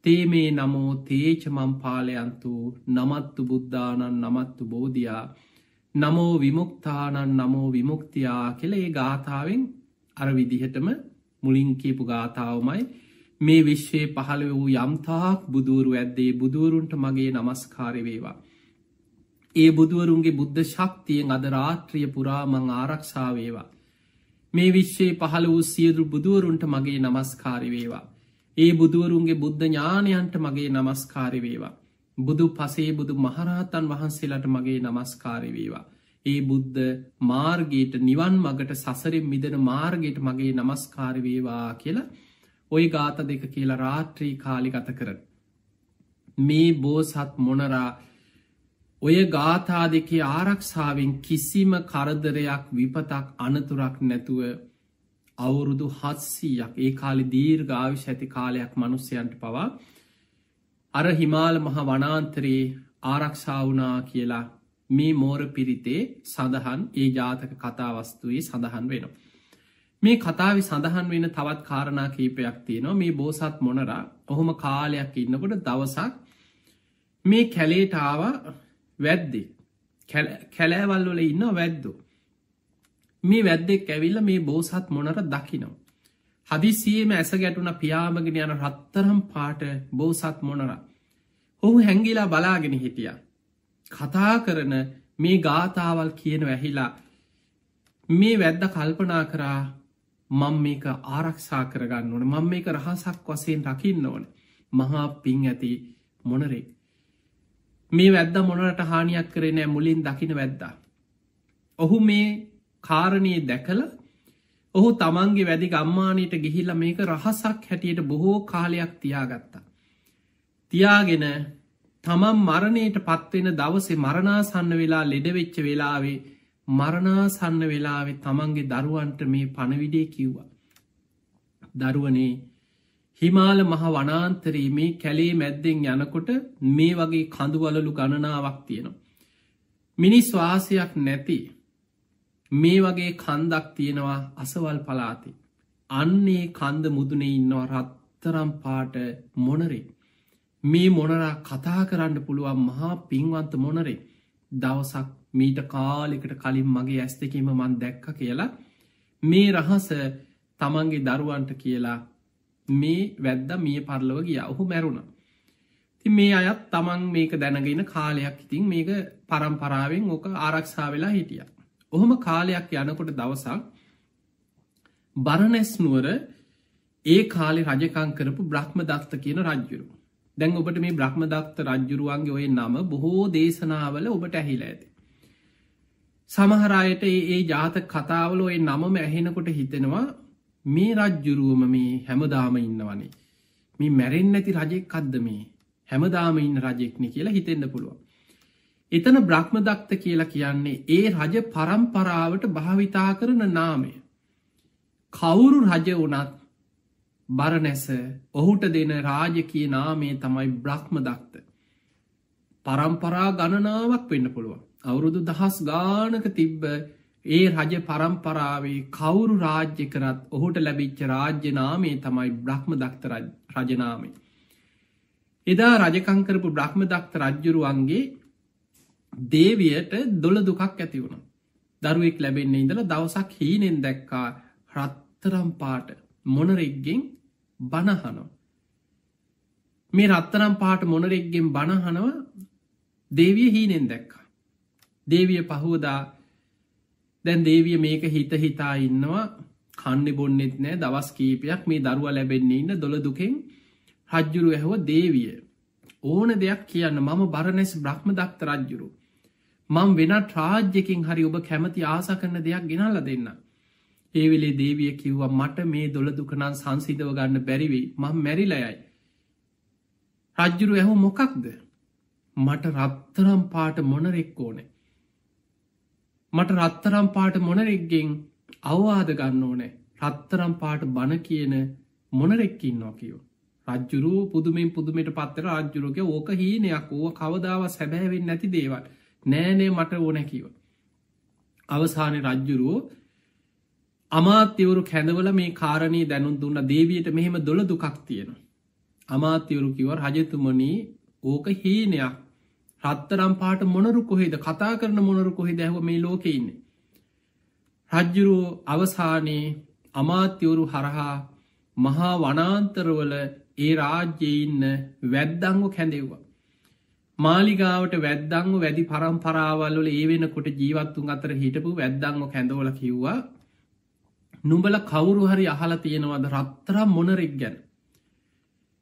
S1: තේ මේ නමෝ තේචමම් පාලයන්තු නමත්තු බුද්ධානන් නමත්තු බෝධයා නමෝ විමුක්තානන් නමෝ විමුක්තියා කෙල ඒ ගාථාවෙන් අර විදිහටම මුලින් කියපු ගාථාවමයි මේ විශ්වයේ පහළ වූ යම්තාක් බුදුරු ඇද්දේ බුදුරුන්ට මගේ නමස්කාරවේවා. ඒ බුදුවරුන්ගේ බුද්ධ ශක්තියෙන් අද රාත්‍රිය පුරාමං ආරක්ෂාවේවා. මේ විශ්වයේ පහළ වූ සියදුරු බුදුවරුන්ට මගේ නමස්කාරිවේවා. ඒ බුදුවරුන්ගේ බුද්ධ ඥානයන්ට මගේ නමස්කාරිවේවා. බුදු පසේ බුදු මහරහතන් වහන්සේලට මගේ නමස්කාරිවේවා. ඒ බුද්ධ මාර්ගයට නිවන් මගට සසරෙන් මිදන මාර්ගයට මගේ නමස්කාරිවේවා කියලා ඔය ගාත දෙක කියලා රාත්‍රී කාලිගත කරන. මේ බෝසත් මොනරා ඔය ගාථා දෙකේ ආරක්ෂාවෙන් කිසිම කරදරයක් විපතක් අනතුරක් නැතුව අවුරුදු හත්සීයක් ඒ කාලි දීර් ගාවිශ ඇති කාලයක් මනුස්්‍යයන්ට පවා අර හිමාල මහ වනාන්තරයේ ආරක්ෂාවනා කියලා මේ මෝර පිරිතේ සඳහන් ඒ ජාතක කතාවස්තුයේ සඳහන් වෙනවා. මේ කතාව සඳහන් වෙන තවත් කාරණා කීපයක් තියෙනවා මේ බෝසත් මොනරා ඔහොම කාලයක් ඉන්නකොට දවසක් මේ කැලේටාව වැද්දි කැලෑවල් වල ඉන්න වැද්දෝ මේ වැද්දෙක් ඇවිල්ල මේ බෝසත් මොනර දකිනවා හදිසියේම ඇස ගැටුන පියාමගෙන යන රත්තරම් පාට බෝසත් මොනර ඔහු හැංගිලා බලාගෙන හිටිය කතා කරන මේ ගාථාවල් කියන වැහිලා මේ වැද්ද කල්පනා කරා මං මේක ආරක්ෂා කරගන්න ඕන මං මේක රහසක් වසයෙන් රකින්න ඕන මහා පින් ඇති මොනරෙක් මේ වැද්ද මොනට හානියක් කරේ නෑ මුලින් දකින වැද්දා ඔහු මේ කාරණයේ දැකල ඔහු තමන්ගේ වැදි ගම්මානයට ගිහිල්ල මේක රහසක් හැටියට බොහෝ කාලයක් තියාගත්තා තියාගෙන තමන් මරණයට පත්වෙන දවසේ මරණාසන්න වෙලා ලෙඩවෙච්ච වෙලාවේ මරණාසන්න වෙලාවෙ තමන්ගේ දරුවන්ට මේ පණවිඩේ කිව්වා. දරුවනේ හිමාල මහ වනාන්තරයේ මේ කැලේ මැද්දෙන් යනකොට මේ වගේ කඳුවලලු ගණනාවක් තියෙනවා. මිනිස් වාසයක් නැති මේ වගේ කන්දක් තියෙනවා අසවල් පලාති. අන්නේ කන්ද මුදුනේ ඉන්නවා රත්තරම් පාට මොනරේ. මේ මොනරා කතා කරන්න පුළුවන් මහා පින්වන්ත මොනරේ දවසක් මීට කාලෙකට කලින් මගේ ඇස් දෙකීම මන් දැක්ක කියලා මේ රහස තමන්ගේ දරුවන්ට කියලා මේ වැද්ද මිය පරලව ගිය ඔහු මැරුණ ති මේ අයත් තමන් මේක දැනගෙන කාලයක් ඉතින් මේක පරම්පරාවෙන් ඕක ආරක්ෂා වෙලා හිටිය ඔහොම කාලයක් යනකොට දවසක් බරණැස්නුවර ඒ කාලෙ රජකං කරපු බ්‍රහ්ම දක්ත කියන රජ්ජුරු දැන් ඔබට මේ බ්‍රහ්මදක්ත රජ්ජුරුවන්ගේ ඔය නම බොහෝ දේශනාවල ඔබට ඇහිලා ඇති සමහරයට ඒ ජාත කතාවල ඔය නමම ඇහෙනකොට හිතෙනවා මේ රජ්ජුරුවම මේ හැමදාම ඉන්නවනේ මේ මැරෙන් නැති රජෙක් කද්ද මේ හැමදාම ඉන්න රජෙක්න කියලා හිතෙන්න්න පුළුවන්. එතන බ්‍රහ්මදක්ත කියලා කියන්නේ ඒ රජ පරම්පරාවට භාවිතා කරන නාමය. කවුරු රජ වනත් බරනැස ඔහුට දෙන රාජකය නාමේ තමයි බ්‍රහ්මදක්ත. පරම්පරා ගණනාවක් වෙන්න පුළුවන්. අවුරුදු දහස් ගානක තිබ්බ ඒ රජ පරම්පරාවේ කවුරු රාජ්‍ය කරත් ඔහුට ලැබිච්ච රාජ්‍යනාමේ තමයි බ්‍රහ්ම දක්ත රජනාමේ. එදා රජකංකරපු බ්‍රහ්ම දක්ත රජ්ජුරුවන්ගේ දේවයට දොළ දුකක් ඇති වුණු. දරුවෙක් ලැබෙන්නේ ඉඳල දවසක් හීනෙන් දැක්කා රත්තරම් පාට මොනරෙක්ගෙන් බණහනෝ. මේ රත්තරම් පාට මොනරෙක්ගෙන් බණහනව දේවිය හීනෙන් දැක්කා. දේවිය පහෝදා දැන් දේවිය මේක හිත හිතා ඉන්නවා කන්න බොන්නෙත් නෑ දවස් කීපයක් මේ දරුව ලැබෙන්නේ ඉන්න දොළ දුකෙන් රජ්ජුරු ඇහෝ දේවිය ඕන දෙයක් කියන්න මම බරණෙස් බ්‍රහ්ම දක්ත රජ්ජුරු මං වෙනත් රාජ්‍යකින් හරි ඔබ කැමති ආස කරන දෙයක් ගෙනල්ල දෙන්න ඒවෙලේ දේවිය කිව්වා මට මේ දොළ දුකනන් සංසිදව ගන්න බැරිවෙයි මං මැරිලයයි රජ්ජුරු ඇහෝ මොකක්ද මට රත්තරම් පාට මොනරෙක් ඕනේ මට රත්තරම් පාට මොනරෙක්ගෙන් අවවාද ගන්න ඕනෑ රත්තරම් පාට බණ කියන මොනරෙක්කින් නොකියෝ. රජ්ජුරුව පුදුමෙන් පුදුමට පත්තර රජ්ජුරුක ඕක හීනයක් ඕ කවදාව සැබෑවෙන් නැති දේවල් නෑනේ මට ඕනැකිව. අවසානය රජ්ජුරුවෝ අමාත්‍යවරු කැඳවල මේ කාරණී දැනුන් දුන්න දේවියට මෙහෙම දොළ දුකක් තියෙන. අමාත්‍යවරු කිව රජතුමනී ඕක හීනයක් රත්තරම් පාට මොනරු කොහෙද කතා කරන මොනරු කොහෙ දැව මේ ලෝකඉන්න. රජ්ජුරුවෝ අවසානයේ අමාත්‍යවරු හරහා මහා වනාන්තරවල ඒ රාජ්‍යඉන්න වැද්දංගු කැඳෙව්වා. මාලිගාවට වැද්දංග වැදි පරම්පරාවල්ල ඒ වෙනකොට ජීවත්තුන් අතර හිටපු වැද්දංග කැඳවල කිව්වා නුඹල කවුරු හරි අහලා තියෙනවද රත්තරම් මොනරෙක් ගැන.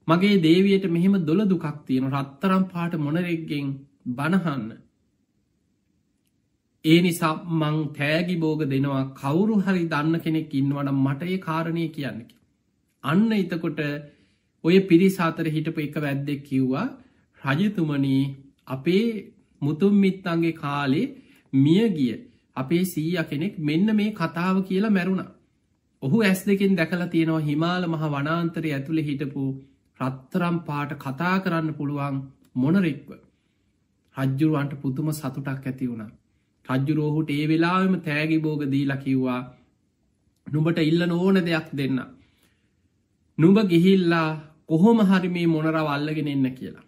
S1: මගේ දේවයට මෙහෙම දොළ දුකක් තියෙන රත්තරම් පාට මොනරෙක්ගෙන් බණහන්න ඒ නිසා මං තෑගි බෝග දෙනවා කවුරු හරි දන්න කෙනෙක් ඉන්නවන මට ඒ කාරණය කියන්නකි. අන්න එතකොට ඔය පිරිසාතර හිටපු එක වැද්දෙක් කිව්වා රජතුමනී අපේ මුතුම්මිත්තන්ගේ කාලේ මිය ගිය අපේ සීය කෙනෙක් මෙන්න මේ කතාව කියලා මැරුණ. ඔහු ඇස් දෙකින් දැකලා තියෙනවා හිමාල මහ වනාන්තරය ඇතුළෙ හිටපු රත්තරම් පාට කතා කරන්න පුළුවන් මොනරෙක්ව. රජ්ජුරුවන්ට පුදුම සතුටක් ඇති වුණ. රජ්ජුරෝහුට ඒ වෙලාවෙම තෑගි බෝගදී ලකිව්වා නුඹට ඉල්ල නෝන දෙයක් දෙන්න. නුඹ ගිහිල්ලා කොහොම හරි මේ මොනරව අල්ලගෙන එන්න කියලා.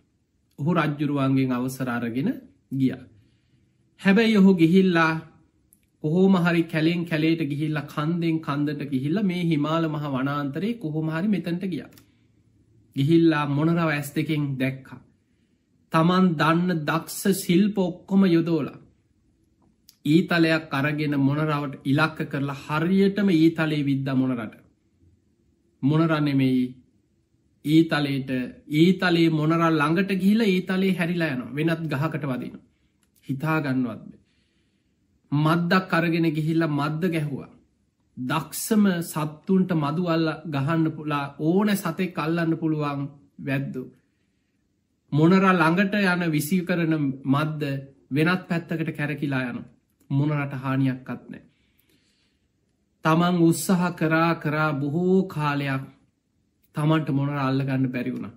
S1: ඔහු රජ්ජුරුවන්ගෙන් අවසරාරගෙන ගිය. හැබැයි ඔහු ගිහිල්ලා කොහෝම හරි කැලෙන් කැලේට ගිහිල්ල කන්දෙන් කන්දට ගිහිල්ල මේ හිමාල මහ වනාන්තරේ කොහොම හරි මෙතැන්ට ගිය. ගිහිල්ලා මොනරව ඇස් දෙකෙන් දැක්කා. තමන් දන්න දක්ෂ ශිල්ප ඔක්කොම යොදෝලා ඊතලයක් අරගෙන මොනරවට ඉලක්ක කරලා හරියටම ඊතලේ විද්ද මොනරට මොනරන්නෙමෙයි ඊතලේට ඊතලේ මොනරල් ළඟට ගිහිල ඊතලේ හැරිලා යන වෙනත් ගහකට වදින හිතාගන්නවත්බ මද්දක් කරගෙන ගිහිල්ල මද්ද ගැහුවා දක්ෂම සත්තුන්ට මදුවල්ල ගහන්න පුලා ඕන සතෙක් කල්ලන්න පුළුවන් වැද්දෝ මොනර ළඟට යන විසි කරන මද්ද වෙනත් පැත්තකට කැරකිලා යන මොනරට හානියක් අත්නෑ. තමන් උත්සාහ කරා කරා බොහෝ කාලයක් තමන්ට මොනර අල්ලගන්න බැරිවුණ.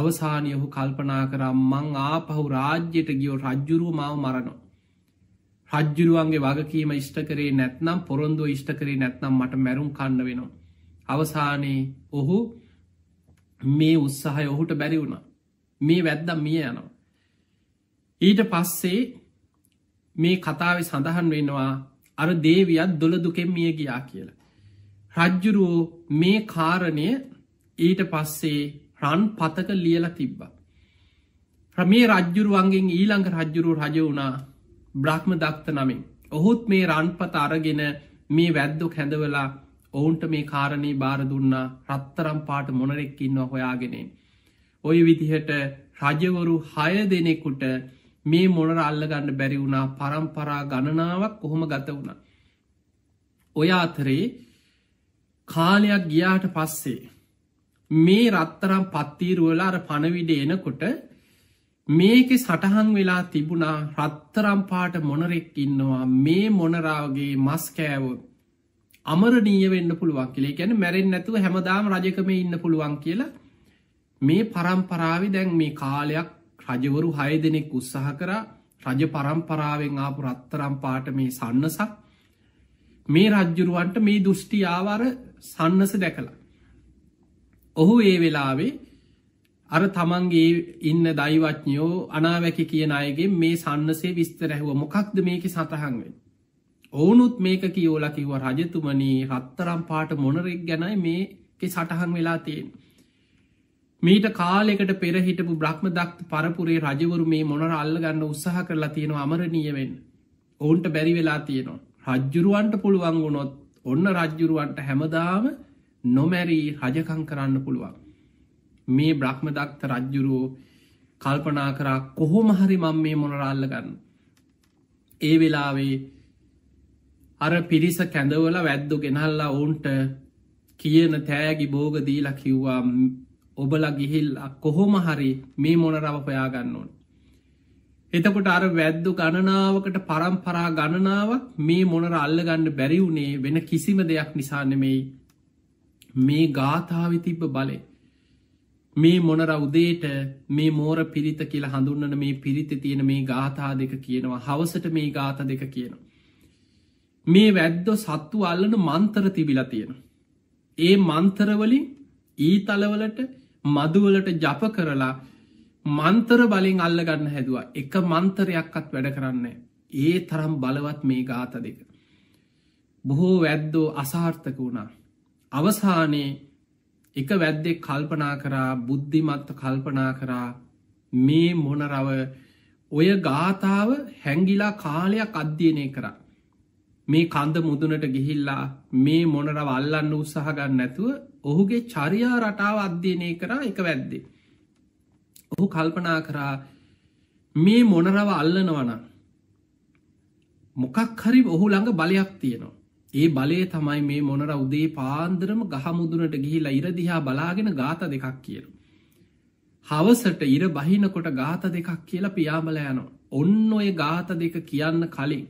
S1: අවසානය ඔහු කල්පනා කරා මං ආපහු රාජ්‍යයට ගියෝ රජ්ජුරුව මාව මරණෝ. රජ්ජුරුවන්ගේ වගකීම ඉෂ්ට කරේ නැත්නම් පොරොන්දුව ඉෂ්ට කරේ නැත්නම් මට මැරුම් කන්න වෙනවා. අවසානයේ ඔහු මේ උත්සාහය ඔහුට බැරි වුණා. මේ වැද්දම් මිය යනවා. ඊට පස්සේ මේ කතාව සඳහන් වෙනවා අර දේවියත් දොළ දුකෙන් මිය ගියා කියලා. රජ්ජුරුවෝ මේ කාරණය ඊට පස්සේ රන් පතක ලියල තිබ්බ. ප්‍රමේ රජ්ජුරුවන්ගෙන් ඊළංඟ රජ්ජුරු රජ වුණා බ්‍රහ්ම දක්ත නමින්. ඔහුත් මේ රන්පත අරගෙන මේ වැද්දො හැඳවලා ඔවුන්ට මේ කාරණී බාර දුන්නා රත්තරම් පාට මොනරෙක්කින්න හොයාගෙනෙන්. ඔය විදිහට රජවරු හය දෙනෙකුට මේ මොනර අල්ලගන්න බැරි වුණා පරම්පරා ගණනාවක් කොහොම ගත වුණා. ඔය අතරේ කාලයක් ගියාට පස්සේ මේ රත්තරම් පත්තීරුවලා අර පණවිඩ එනකොට මේක සටහන් වෙලා තිබුණා රත්තරම්පාට මොනරෙක් ඉන්නවා මේ මොනරාවගේ මස් කෑවෝ අමරණීය වෙන්න පුළුවන් කියලේ ගැන මැරෙන් නැතුව හැමදාම රජකම ඉන්න පුළුවන් කියලා මේ පරම්පරාව දැන් මේ කාලයක් රජවරු හය දෙනෙක් උත්සාහ කර රජ පරම්පරාවෙන් ආපු රත්තරම් පාට මේ සන්නසක් මේ රජ්ජුරුවන්ට මේ දෘෂ්ටි ආවර සන්නස දැකලා. ඔහු ඒ වෙලාවේ අර තමන්ගේ ඉන්න දයිවත්ඥෝ අනාවැකි කියන අයගේ මේ සන්නසේ විස්ත රැහුව මොකක්ද මේක සතහන්වෙන්. ඕනුත් මේක කියෝල කිව රජතුමනී රත්තරම් පාට මොනරෙක් ගැනයි මේක සටහන් වෙලා තියෙන්. මීට කාලෙකට පෙරහිටපු බ්‍රහ්මදක්ත පරපුරේ රජවරු මේ මොනර අල්ලගන්න උත්සාහ කරලා තියෙන අමරණියවෙන්න ඔවුන්ට බැරි වෙලා තියෙනවා රජ්ජුරුවන්ට පුළුවන් වුණොත් ඔන්න රජ්ජුරුවන්ට හැමදාම නොමැරී රජකං කරන්න පුළුවන් මේ බ්‍රහ්මදක්ත රජ්ජුරුවෝ කල්පනා කරා කොහොම හරි මං මේ මොනරල්ලගන්න ඒ වෙලාවේ අර පිරිස කැඳවල වැද්දු ගෙනල්ලා ඔවුන්ට කියන තෑගි බෝගදීලා කිව්වා ඔබල ගිහිල් කොහොම හරි මේ මොනරව පොයාගන්නුවන්. එතකොට අර වැද්දු ගණනාවකට පරම්පරා ගණනාවක් මේ මොනර අල්ලගන්න බැරි වුණේ වෙන කිසිම දෙයක් නිසානමෙයි මේ ගාථාව තිබ්බ බලේ මේ මොනර උදේට මේ මෝර පිරිත කියලා හඳුන්නන මේ පිරිත තියෙන මේ ගාථා දෙක කියනවා හවසට මේ ගාථ දෙක කියනවා. මේ වැද්දෝ සත්තු අල්ලන මන්තර තිබිලා තියෙන. ඒ මන්තරවලින් ඊතලවලට මදුවලට ජප කරලා මන්තර බලින් අල්ලගන්න හැදවා එක මන්තරයක්කත් වැඩ කරන්න ඒ තරම් බලවත් මේ ගාත දෙක. බොහෝ වැද්දෝ අසාර්ථක වුණා. අවසානයේ එක වැද්දෙක් කල්පනා කරා බුද්ධිමත්ත කල්පනා කරා මේ මොනරව ඔය ගාථාව හැංගිලා කාලයක් අධ්‍යයනය කරා මේ කන්ද මුදුනට ගිහිල්ලා මේ මොනර වල්ලන්න උත්සාහගන්න නැතුව ඔහුගේ චරියා රටාව අධ්‍යයනය කරා එක වැද්දේ. ඔහු කල්පනා කරා මේ මොනරව අල්ලනවන මොකක් හරි ඔහු ළඟ බලයක් තියෙනවා. ඒ බලය තමයි මේ මොනර උදේ පාන්දරම ගහමුදුනට ගිහිලා ඉරදිහා බලාගෙන ගාත දෙකක් කියන. හවසට ඉර බහිනකොට ගාත දෙකක් කියලා පියාමලයනවා. ඔන්න ඔය ගාත දෙක කියන්න කලින්.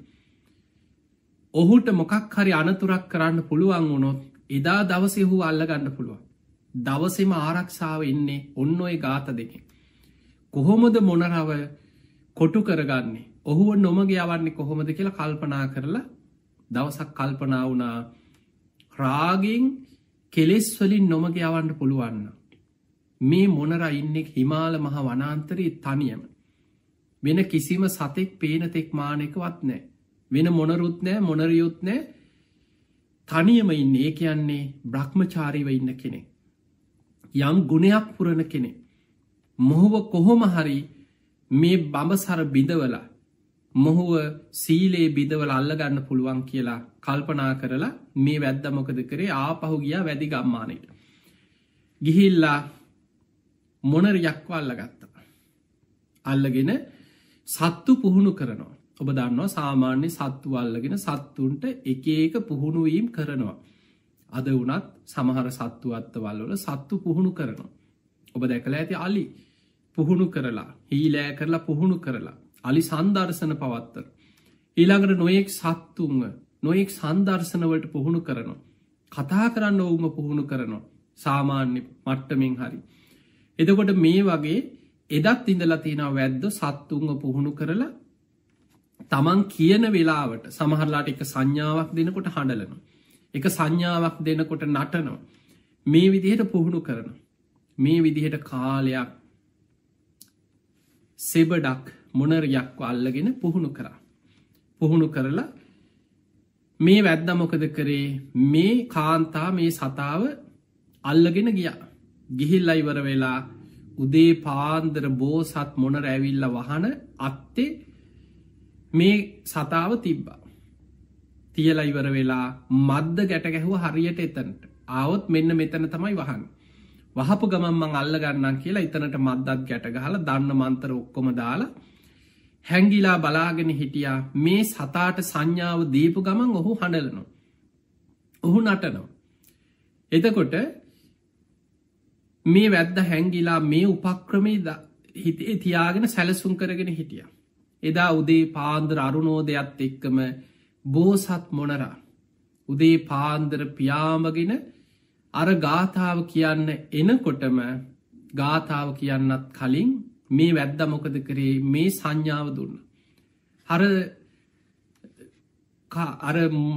S1: ඔහුට මොකක් හරි අනතුරක් කරන්න පුළුවන් වුණොත් එදා දවසෙහු අල්ලගන්න පුළුවන්. දවසෙම ආරක්ෂාව ඉන්නේ ඔන්න ඔය ගාත දෙකින්. කොහොමද මොනරව කොටු කරගන්නේ ඔහුව නොමග යවන්නේ කොහොමද කියලා කල්පනා කරලා දවසක් කල්පනා වුණා රාගෙන් කෙලෙස්වලින් නොමග යවන්න පුළුවන්න. මේ මොනර ඉන්නෙක් හිමාල මහ වනාන්තරී තනියම. වෙන කිසිම සතෙක් පේනතෙක් මානෙකවත් නෑ. වෙන මොනරුත් නෑ මොනරියුත් නෑ තනියම ඉන්න ඒ කියන්නේ බ්‍රහ්මචාරීව ඉන්න කෙනෙ. යම් ගුණයක් පුරණ කෙනෙ. මොහුව කොහොම හරි මේ බඹසර බිඳවලා මොහුව සීලේ බිදවල අල්ලගන්න පුළුවන් කියලා කල්පනා කරලා මේ වැද්ද මොකද කරේ ආපහු ගියා වැදි ගම්මානයට. ගිහිල්ලා මොනර යක්වල්ල ගත්තා. අල්ලගෙන සත්තු පුහුණු කරනවා. ඔබ දන්නවා සාමාන්‍ය සත්තු අල්ලගෙන සත්තුන්ට එක ඒක පුහුණුවීම් කරනවා. අද වනත් සමහර සත්තු අත්තවල්වල සත්තු පුහුණු කරනවා. ඔබ දැකලා ඇති අලි පුහුණු කරලා හීලෑ කරලා පුහුණු කරලා අලි සන්දර්ශන පවත්තර. ඊළඟට නොයෙක් සත්තුන්ව නොයෙක් සන්දර්ශනවලට පුහුණු කරනවා. කතා කරන්න ඔවුම පුහුණු කරනවා සාමාන්‍ය මට්ටමින් හරි. එදකොට මේ වගේ එදත් ඉඳලා තියෙන වැද්ද සත්තුන්ව පුහුණු කරලා තමන් කියන වෙලාවට සමහරලාට එක සංඥාවක් දෙනකොට හඬලනවා. එක සංඥාවක් දෙනකොට නටනවා. මේ විදිහට පුහුණු කරන. මේ විදිහට කාලයක් සෙබඩක් මොනරයක් අල්ලගෙන පුහුණු කරා. පුහුණු කරලා මේ වැද්ද මොකද කරේ මේ කාන්තා මේ සතාව අල්ලගෙන ගියා ගිහිල් අයිවර වෙලා උදේ පාන්දර බෝසත් මොන රැවිල්ල වහන අත්තේ මේ සතාව තිබ්බා තියල ඉවර වෙලා මද්ද ගැට ගැහුව හරියට එතනට ආවොත් මෙන්න මෙතන තමයි වහන් වහපු ගමම්මං අල්ල ගන්නන් කියලා ඉතනට මද්දත් ගැට ගහල දන්න මන්තර ඔක්කොම දාලා හැංගිලා බලාගෙන හිටියා මේ සතාට සංඥාව දීපු ගමන් ඔහු හඬලනවා ඔහු නටනවා එතකොට මේ වැද්ද හැංගිලා මේ උපක්‍රමේ හිතේ තියාගෙන සැලසුම් කරගෙන හිටියා එදා උදේ පාන්දර අරුණෝදයක්ත් එක්කම බෝසත් මොනරා. උදේ පාන්දර පියාමගෙන අර ගාථාව කියන්න එනකොටම ගාථාව කියන්නත් කලින් මේ වැද්ද මොකද කරේ මේ සංඥාව දුන්න. හර අර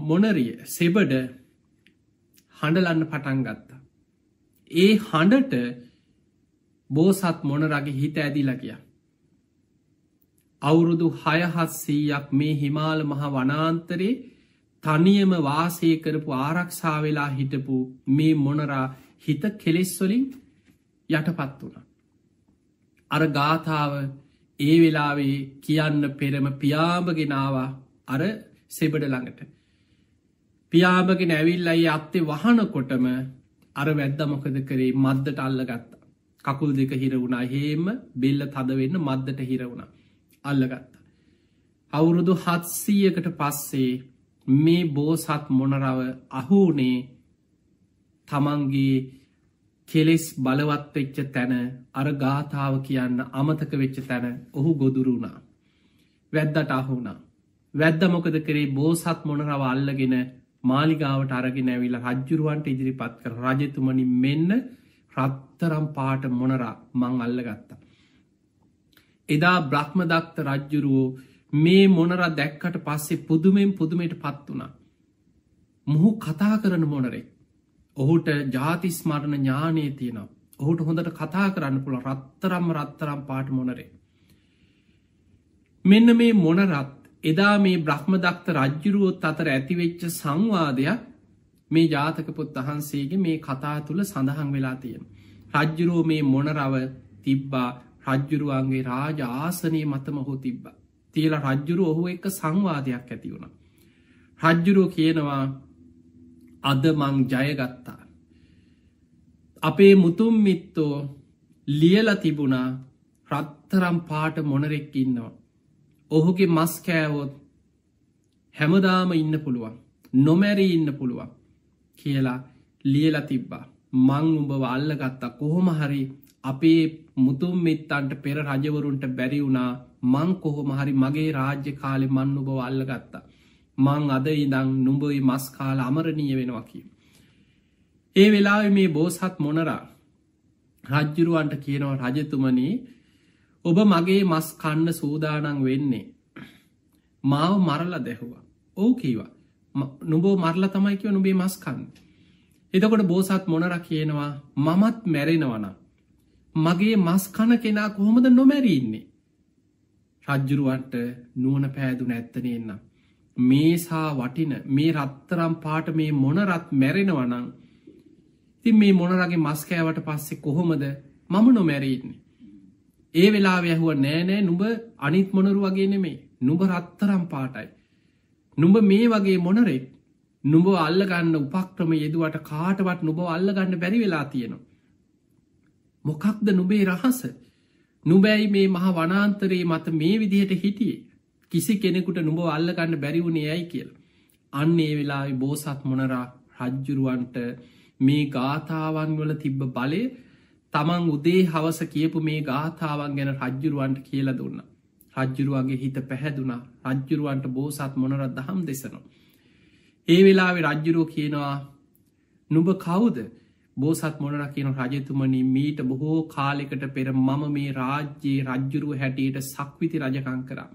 S1: මොනරිය සෙබඩ හඬලන්න පටන් ගත්තා. ඒ හඬට බෝසත් මොනරගේ හිත ඇදිලා කියා. අවුරුදු හයහත්සීයක් මේ හිමාල මහ වනාන්තරේ තනියම වාසය කරපු ආරක්ෂා වෙලා හිටපු මේ මොනරා හිත කෙලෙස්වලින් යටපත් වුණ. අර ගාථාව ඒ වෙලාවේ කියන්න පෙරම පියාඹගෙනවා අර සෙබඩ ළඟට. පියාඹගෙන ඇවිල්ලයි අත්තේ වහනකොටම අර වැද්ද මොකද කරේ මද්දට අල්ල ගත්තා. කකුල් දෙක හිරවුණා හේම බෙල්ල තදවෙන්න මද්දට හිරවුණා. අල්ලගත්ත. අවුරුදු හත්සීයකට පස්සේ මේ බෝසත් මොනරව අහුනේ තමන්ගේ කෙලෙස් බලවත්වෙච්ච තැන අර ගාථාව කියන්න අමතක වෙච්ච තැන ඔහු ගොදුරුණා. වැද්දට අහුුණා. වැද්ද මොකද කරේ බෝසත් මොනරව අල්ලගෙන මාලිගාවට අරගෙන ඇවිල රජ්ජුරුවන්ට ඉදිරිපත් කර රජතුමනි මෙන්න රත්තරම් පාට මොනරා මං අල්ලගත්තා. එදා බ්‍රහ්මදක්ත රජ්ජුරුවෝ මේ මොනර දැක්කට පස්සේ පුදුමෙන් පුදුමයට පත් වුණා. මුහු කතා කරන මොනරෙක්. ඔහුට ජාතිස්මරණ ඥානය තියෙනවා. ඔහුට හොඳට කතා කරන්න පුළ රත්තරම් රත්තරම් පාට මොනරේ. මෙන්න මේ මොනරත් එදා මේ බ්‍රහ්මදක්ත රජ්ජුරුවොත් අතර ඇතිවෙච්ච සංවාදයක් මේ ජාතකපොත් වහන්සේගේ මේ කතා තුළ සඳහන් වෙලා තියෙන. රජ්ජුරෝ මේ මොනරව තිබ්බා රජ්ජුරුවන්ගේ රාජ ආසනය මතම හෝ තිබ්බ. තියල රජ්ජුරු ඔහු එක්ක සංවාදයක් ඇති වුණ. රජ්ජුරුව කියනවා අද මං ජයගත්තා. අපේ මුතුම් මිත්තෝ ලියල තිබුණා රත්තරම් පාට මොනරෙක් ඉන්නවා. ඔහුගේ මස් කෑවොත් හැමදාම ඉන්න පුළුවන්. නොමැරී ඉන්න පුළුවන් කියලා ලියල තිබ්බා. මං උඹව අල්ලගත්තා කොහොම හරි අපේ මුතුම් මෙත්තන්ට පෙර රජවරුන්ට බැරි වුණා මං කොහොම හරි මගේ රාජ්‍ය කාලෙ මන්න ඔබව අල්ලගත්තා. මං අද ඉදං නුඹයි මස් කාල අමරණීය වෙනවා කිය. ඒ වෙලා මේ බෝසත් මොනරා රජ්ජුරුවන්ට කියනවා රජතුමනී ඔබ මගේ මස් කන්න සූදානං වෙන්නේ. මාව මරලා දැහවා. ඕ කීවා. නුබෝ මරලා තමයි කියව නුබේ මස්කන්න. එතකොට බෝසත් මොනර කියනවා මමත් මැරෙනවනම් මගේ මස් කන කෙනා කොහොමද නොමැරීන්නේ. රජ්ජුරුවන්ට නුවන පෑදු නැත්තනයන්නම්. මේසා වටින මේ රත්තරම් පාට මේ මොනරත් මැරෙනවනං ති මේ මොනරගේ මස්කෑවට පස්සෙ කොහොමද මම නොමැරීන්නේ. ඒ වෙලා වැැහුව නෑනෑ නුඹ අනිත් මොනරු වගේ නෙමේ නුඹ රත්තරම් පාටයි. නුඹ මේ වගේ මොනරෙක් නුඹ අල්ලගන්න උපක්‍රම යෙදුවට කාටවත් නුබ අල්ලගන්න බැරි වෙලා තියෙනවා. මොකක්ද නුබේ රහස නුබැයි මේ මහ වනාන්තරයේ මත මේ විදිහට හිටියේ කිසි කෙනෙකුට නුබ අල්ලගන්න බැරිවුණේ යැයි කියල අන්නේ වෙලා බෝසත් මොනරා රජ්ජුරුවන්ට මේ ගාථාවන් වල තිබ්බ බලය තමන් උදේ හවස කියපු මේ ගාථාවන් ගැන රජ්ජුරුවන්ට කියල දුන්න රජ්ජුරුවන්ගේ හිත පැහැදුනා රජ්ජුරුවන්ට බෝසත් මොනරත් දහම් දෙසනවා ඒ වෙලාවෙ රජ්ජුරුව කියනවා නුබ කවුද බෝසත් මොනර කියන රජතුමනි මීට බොහෝ කාලෙකට පෙර මම මේ රාජ්‍යයේ රජ්ජුරුව හැටියට සක්විති රජකං කරා.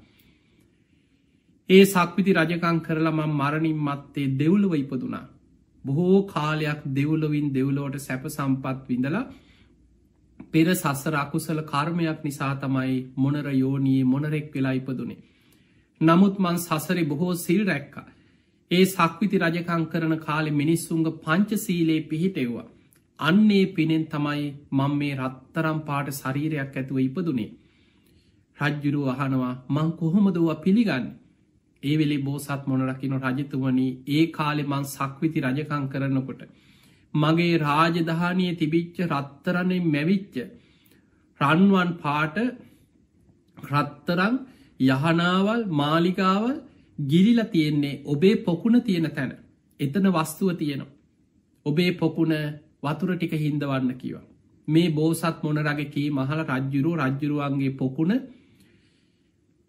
S1: ඒ සක්විති රජකං කරලා මං මරණින් මත්තේ දෙව්ලව ඉපදුනා. බොහෝ කාලයක් දෙව්ලොවින් දෙව්ලෝට සැප සම්පත් විඳලා පෙර සස්සර අකුසල කර්මයක් නිසා තමයි මොනර යෝනයේ මොනරෙක් වෙලා ඉපදුනේ. නමුත් මං සසරි බොහෝ සිල් රැක්කා. ඒ සක්විති රජකං කරන කාලෙ මිනිස්සුන්ග පංචසීලයේ පිහිටෙව්වා. අන්නේ පිනෙන් තමයි මං මේ රත්තරම් පාට ශරීරයක් ඇතුව ඉපදුනේ. රජ්ජුරුව අහනවා මං කොහොමදවා පිළිගන්න. ඒ වෙලේ බෝසත් මොනරකින රජතුවනී ඒ කාලෙ මං සක්විති රජකං කරනකොට. මගේ රාජධානය තිබිච්ච රත්තරණය මැවිච්ච රන්වන් පාට රත්තරං යහනාවල් මාලිකාවල් ගිරිල තියෙන්නේ ඔබේ පොකුණ තියෙන තැන එතන වස්තුව තියෙනවා. ඔබේ පොකුණ වතුර ටික හින්දවන්න කිවා. මේ බෝසත් මොනරගකි මහල රජ්ජුරු රජ්ජුරුවන්ගේ පොකුණ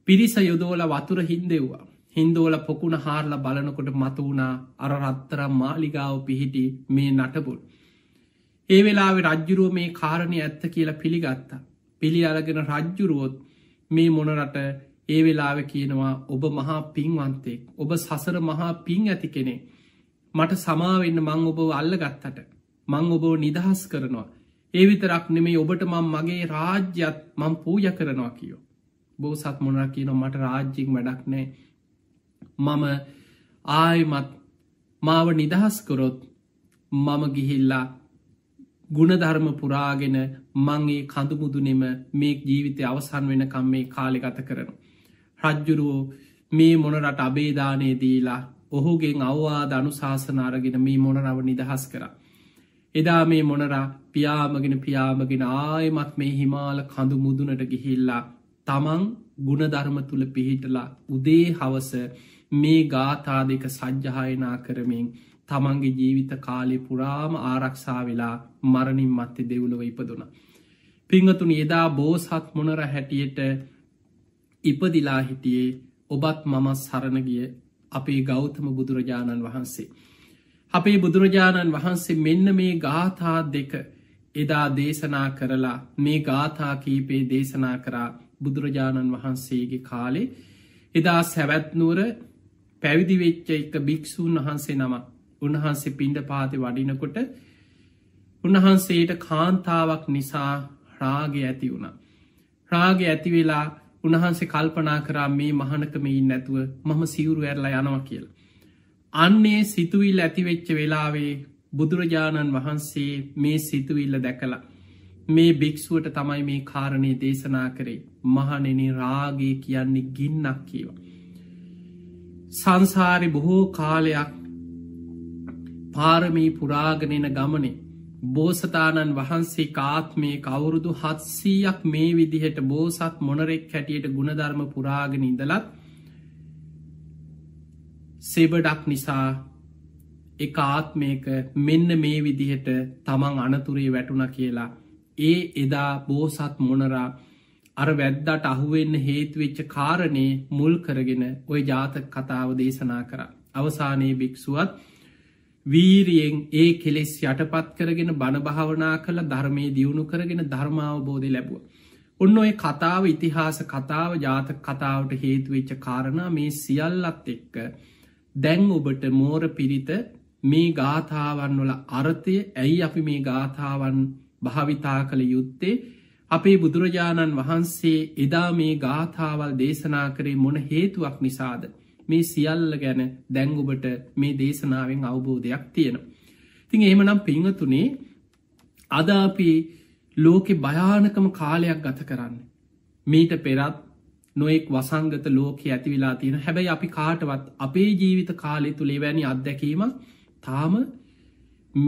S1: පිරිස යොදෝල වතුර හින්දෙව්වා. හින්දෝල පොකුණ හාරල බලනකොට මතුවුණා අර රත්තරම් මාලිගාව පිහිටි මේ නටබුල්. ඒ වෙලාවෙ රජ්ජුරුව මේ කාරණය ඇත්ත කියලා පිළිගත්තා. පිළි අලගෙන රජ්ජුරුවොත් මේ මොනරට ඒ වෙලාව කියනවා ඔබ මහා පින්වන්තෙක් ඔබ සසර මහා පින් ඇති කෙනෙ මට සමාවෙන්න මං ඔබ අල්ල ගත්තට මං ඔබෝ නිදහස් කරනවා. ඒවිතරක් නෙමේ ඔබට මං මගේ රාජ්‍යත් මං පූය කරනවා කියෝ. බෝ සත් මොනක් කියනො මට රාජ්‍යික් වැඩක් නෑ. මම ආයමත් මාව නිදහස් කොරොත් මම ගිහිල්ලා ගුණධර්ම පුරාගෙන මංගේ කඳුමුදුනෙම මේ ජීවිතය අවසන් වෙන කම් මේ කාලෙගත කරනු. රජ්ජුරුවෝ මේ මොනරට අබේදානය දීලා ඔහුගෙන් අවවා දනු ශාසනාරගෙන මේ මොනරව නිදහස් කරා. එදා මේ මොනරා පියාමගෙන පියාමගෙන ආයමත් මේ හිමාල කඳු මුදුනට ගිහිල්ලා තමන් ගුණධර්ම තුළ පිහිටලා උදේ හවස මේ ගාථා දෙක සජ්්‍යහායනා කරමින් තමන්ගේ ජීවිත කාලෙ පුරාම ආරක්ෂා වෙලා මරණින් මත්තේ දෙවුලව ඉපදුනා. පිංහතුන එදා බෝසත් මොනර හැටියට ඉපදිලා හිටියේ ඔබත් මමස් සරණගිය අපේ ගෞතම බුදුරජාණන් වහන්සේ. අපේ බුදුරජාණන් වහන්සේ මෙන්න මේ ගාථා දෙක එදා දේශනා කරලා මේ ගාථා කීපේ දේශනා කරා බුදුරජාණන් වහන්සේගේ කාලේ එදා සැවැත්නුවර පැවිදිවෙච්ච එක භික්‍ෂූන් වහන්සේ නම උන්වහන්සේ පින්ඩ පාති වඩිනකොට උන්වහන්සේට කාන්තාවක් නිසා රාග ඇති වුණ. රාග ඇතිවෙලා උන්වහන්සේ කල්පනා කරා මේ මහනකම ඉන්න ඇතුව මම සිවුරු ඇරලා යනවා කියල. අන්නේ සිතුවිල් ඇතිවෙච්ච වෙලාවේ බුදුරජාණන් වහන්සේ මේ සිතුවිල්ල දැකලා. මේ භික්‍ෂුවට තමයි මේ කාරණය දේශනා කරේ මහනෙන රාගේ කියන්නේ ගින්නක් කියවා. සංසාරි බොහෝ කාලයක් පාරමී පුරාගනෙන ගමනේ බෝසතාණන් වහන්සේ කාත්මේ කවුරුදු හත්සීයක් මේ විදිහට බෝසත් මොනරෙක් හැටියට ගුණධර්ම පුරාගෙන ඉදලත් සෙබඩක් නිසා එක ආත්මයක මෙන්න මේ විදිහට තමන් අනතුරේ වැටුණ කියලා ඒ එදා බෝසත් මොනරා අර වැද්දට අහුවෙන්න හේතුවෙච්ච කාරණය මුල් කරගෙන ඔය ජාතක කතාව දේශනා කර අවසානයේ භික්‍ෂුවත් වීරියෙන් ඒ කෙලෙස් යටපත් කරගෙන බණභාවනා කළ ධර්මය දියුණු කරගෙන ධර්මාවබෝධය ලැබුව. ඔන්න ඔය කතාව ඉතිහාස කතාව ජාතක කතාවට හේතුවෙච්ච කාරණ මේ සියල්ලත් එක්ක දැන් ඔබට මෝර පිරිත මේ ගාථාවන් වල අර්ථය ඇයි අපි මේ ගාථාවන් භාවිතා කළ යුත්තේ අපේ බුදුරජාණන් වහන්සේ එදා මේ ගාථාවල් දේශනා කරේ මොන හේතුවක් නිසාද මේ සියල්ල ගැන දැංගුබට මේ දේශනාවෙන් අවබෝධයක් තියෙන. තින් එහමනම් පිංහතුනේ අද අපි ලෝකෙ භයානකම කාලයක් ගත කරන්න. මීට පෙරත් නොයෙක් වසංගත ලෝකෙ ඇතිවෙලා තියෙන හැබැයි අපි කාටවත් අපේ ජීවිත කාලය තුළේ වැනි අත්දැකීමක් තාම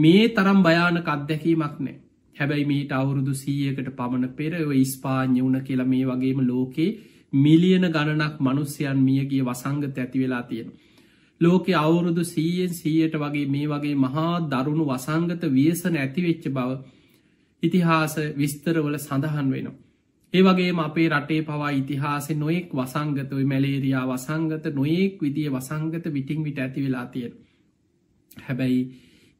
S1: මේ තරම් භයානක අත්දැකීමක් නෑ හැබැයි මේට අවුරුදු සීයකට පමණ පෙර ඉස්පාඥ වුණ කියලා මේ වගේම ලෝකේ මිලියන ගණනක් මනුස්්‍යයන් මියගේ වසංගත ඇතිවෙලා තියෙන. ලෝකෙ අවුරුදු සීයෙන් සීයට වගේ මේ වගේ මහා දරුණු වසංගත වියසන ඇතිවෙච්ච බව ඉතිහාස විස්තරවල සඳහන් වෙනවා. ඒවගේ අපේ රටේ පවා ඉතිහාස නොයෙක් වසංගතයි මැලේරයා වසංගත නොයෙක් විදිිය වසංගත විටිං විට ඇති වෙලා තියෙන. හැබැයි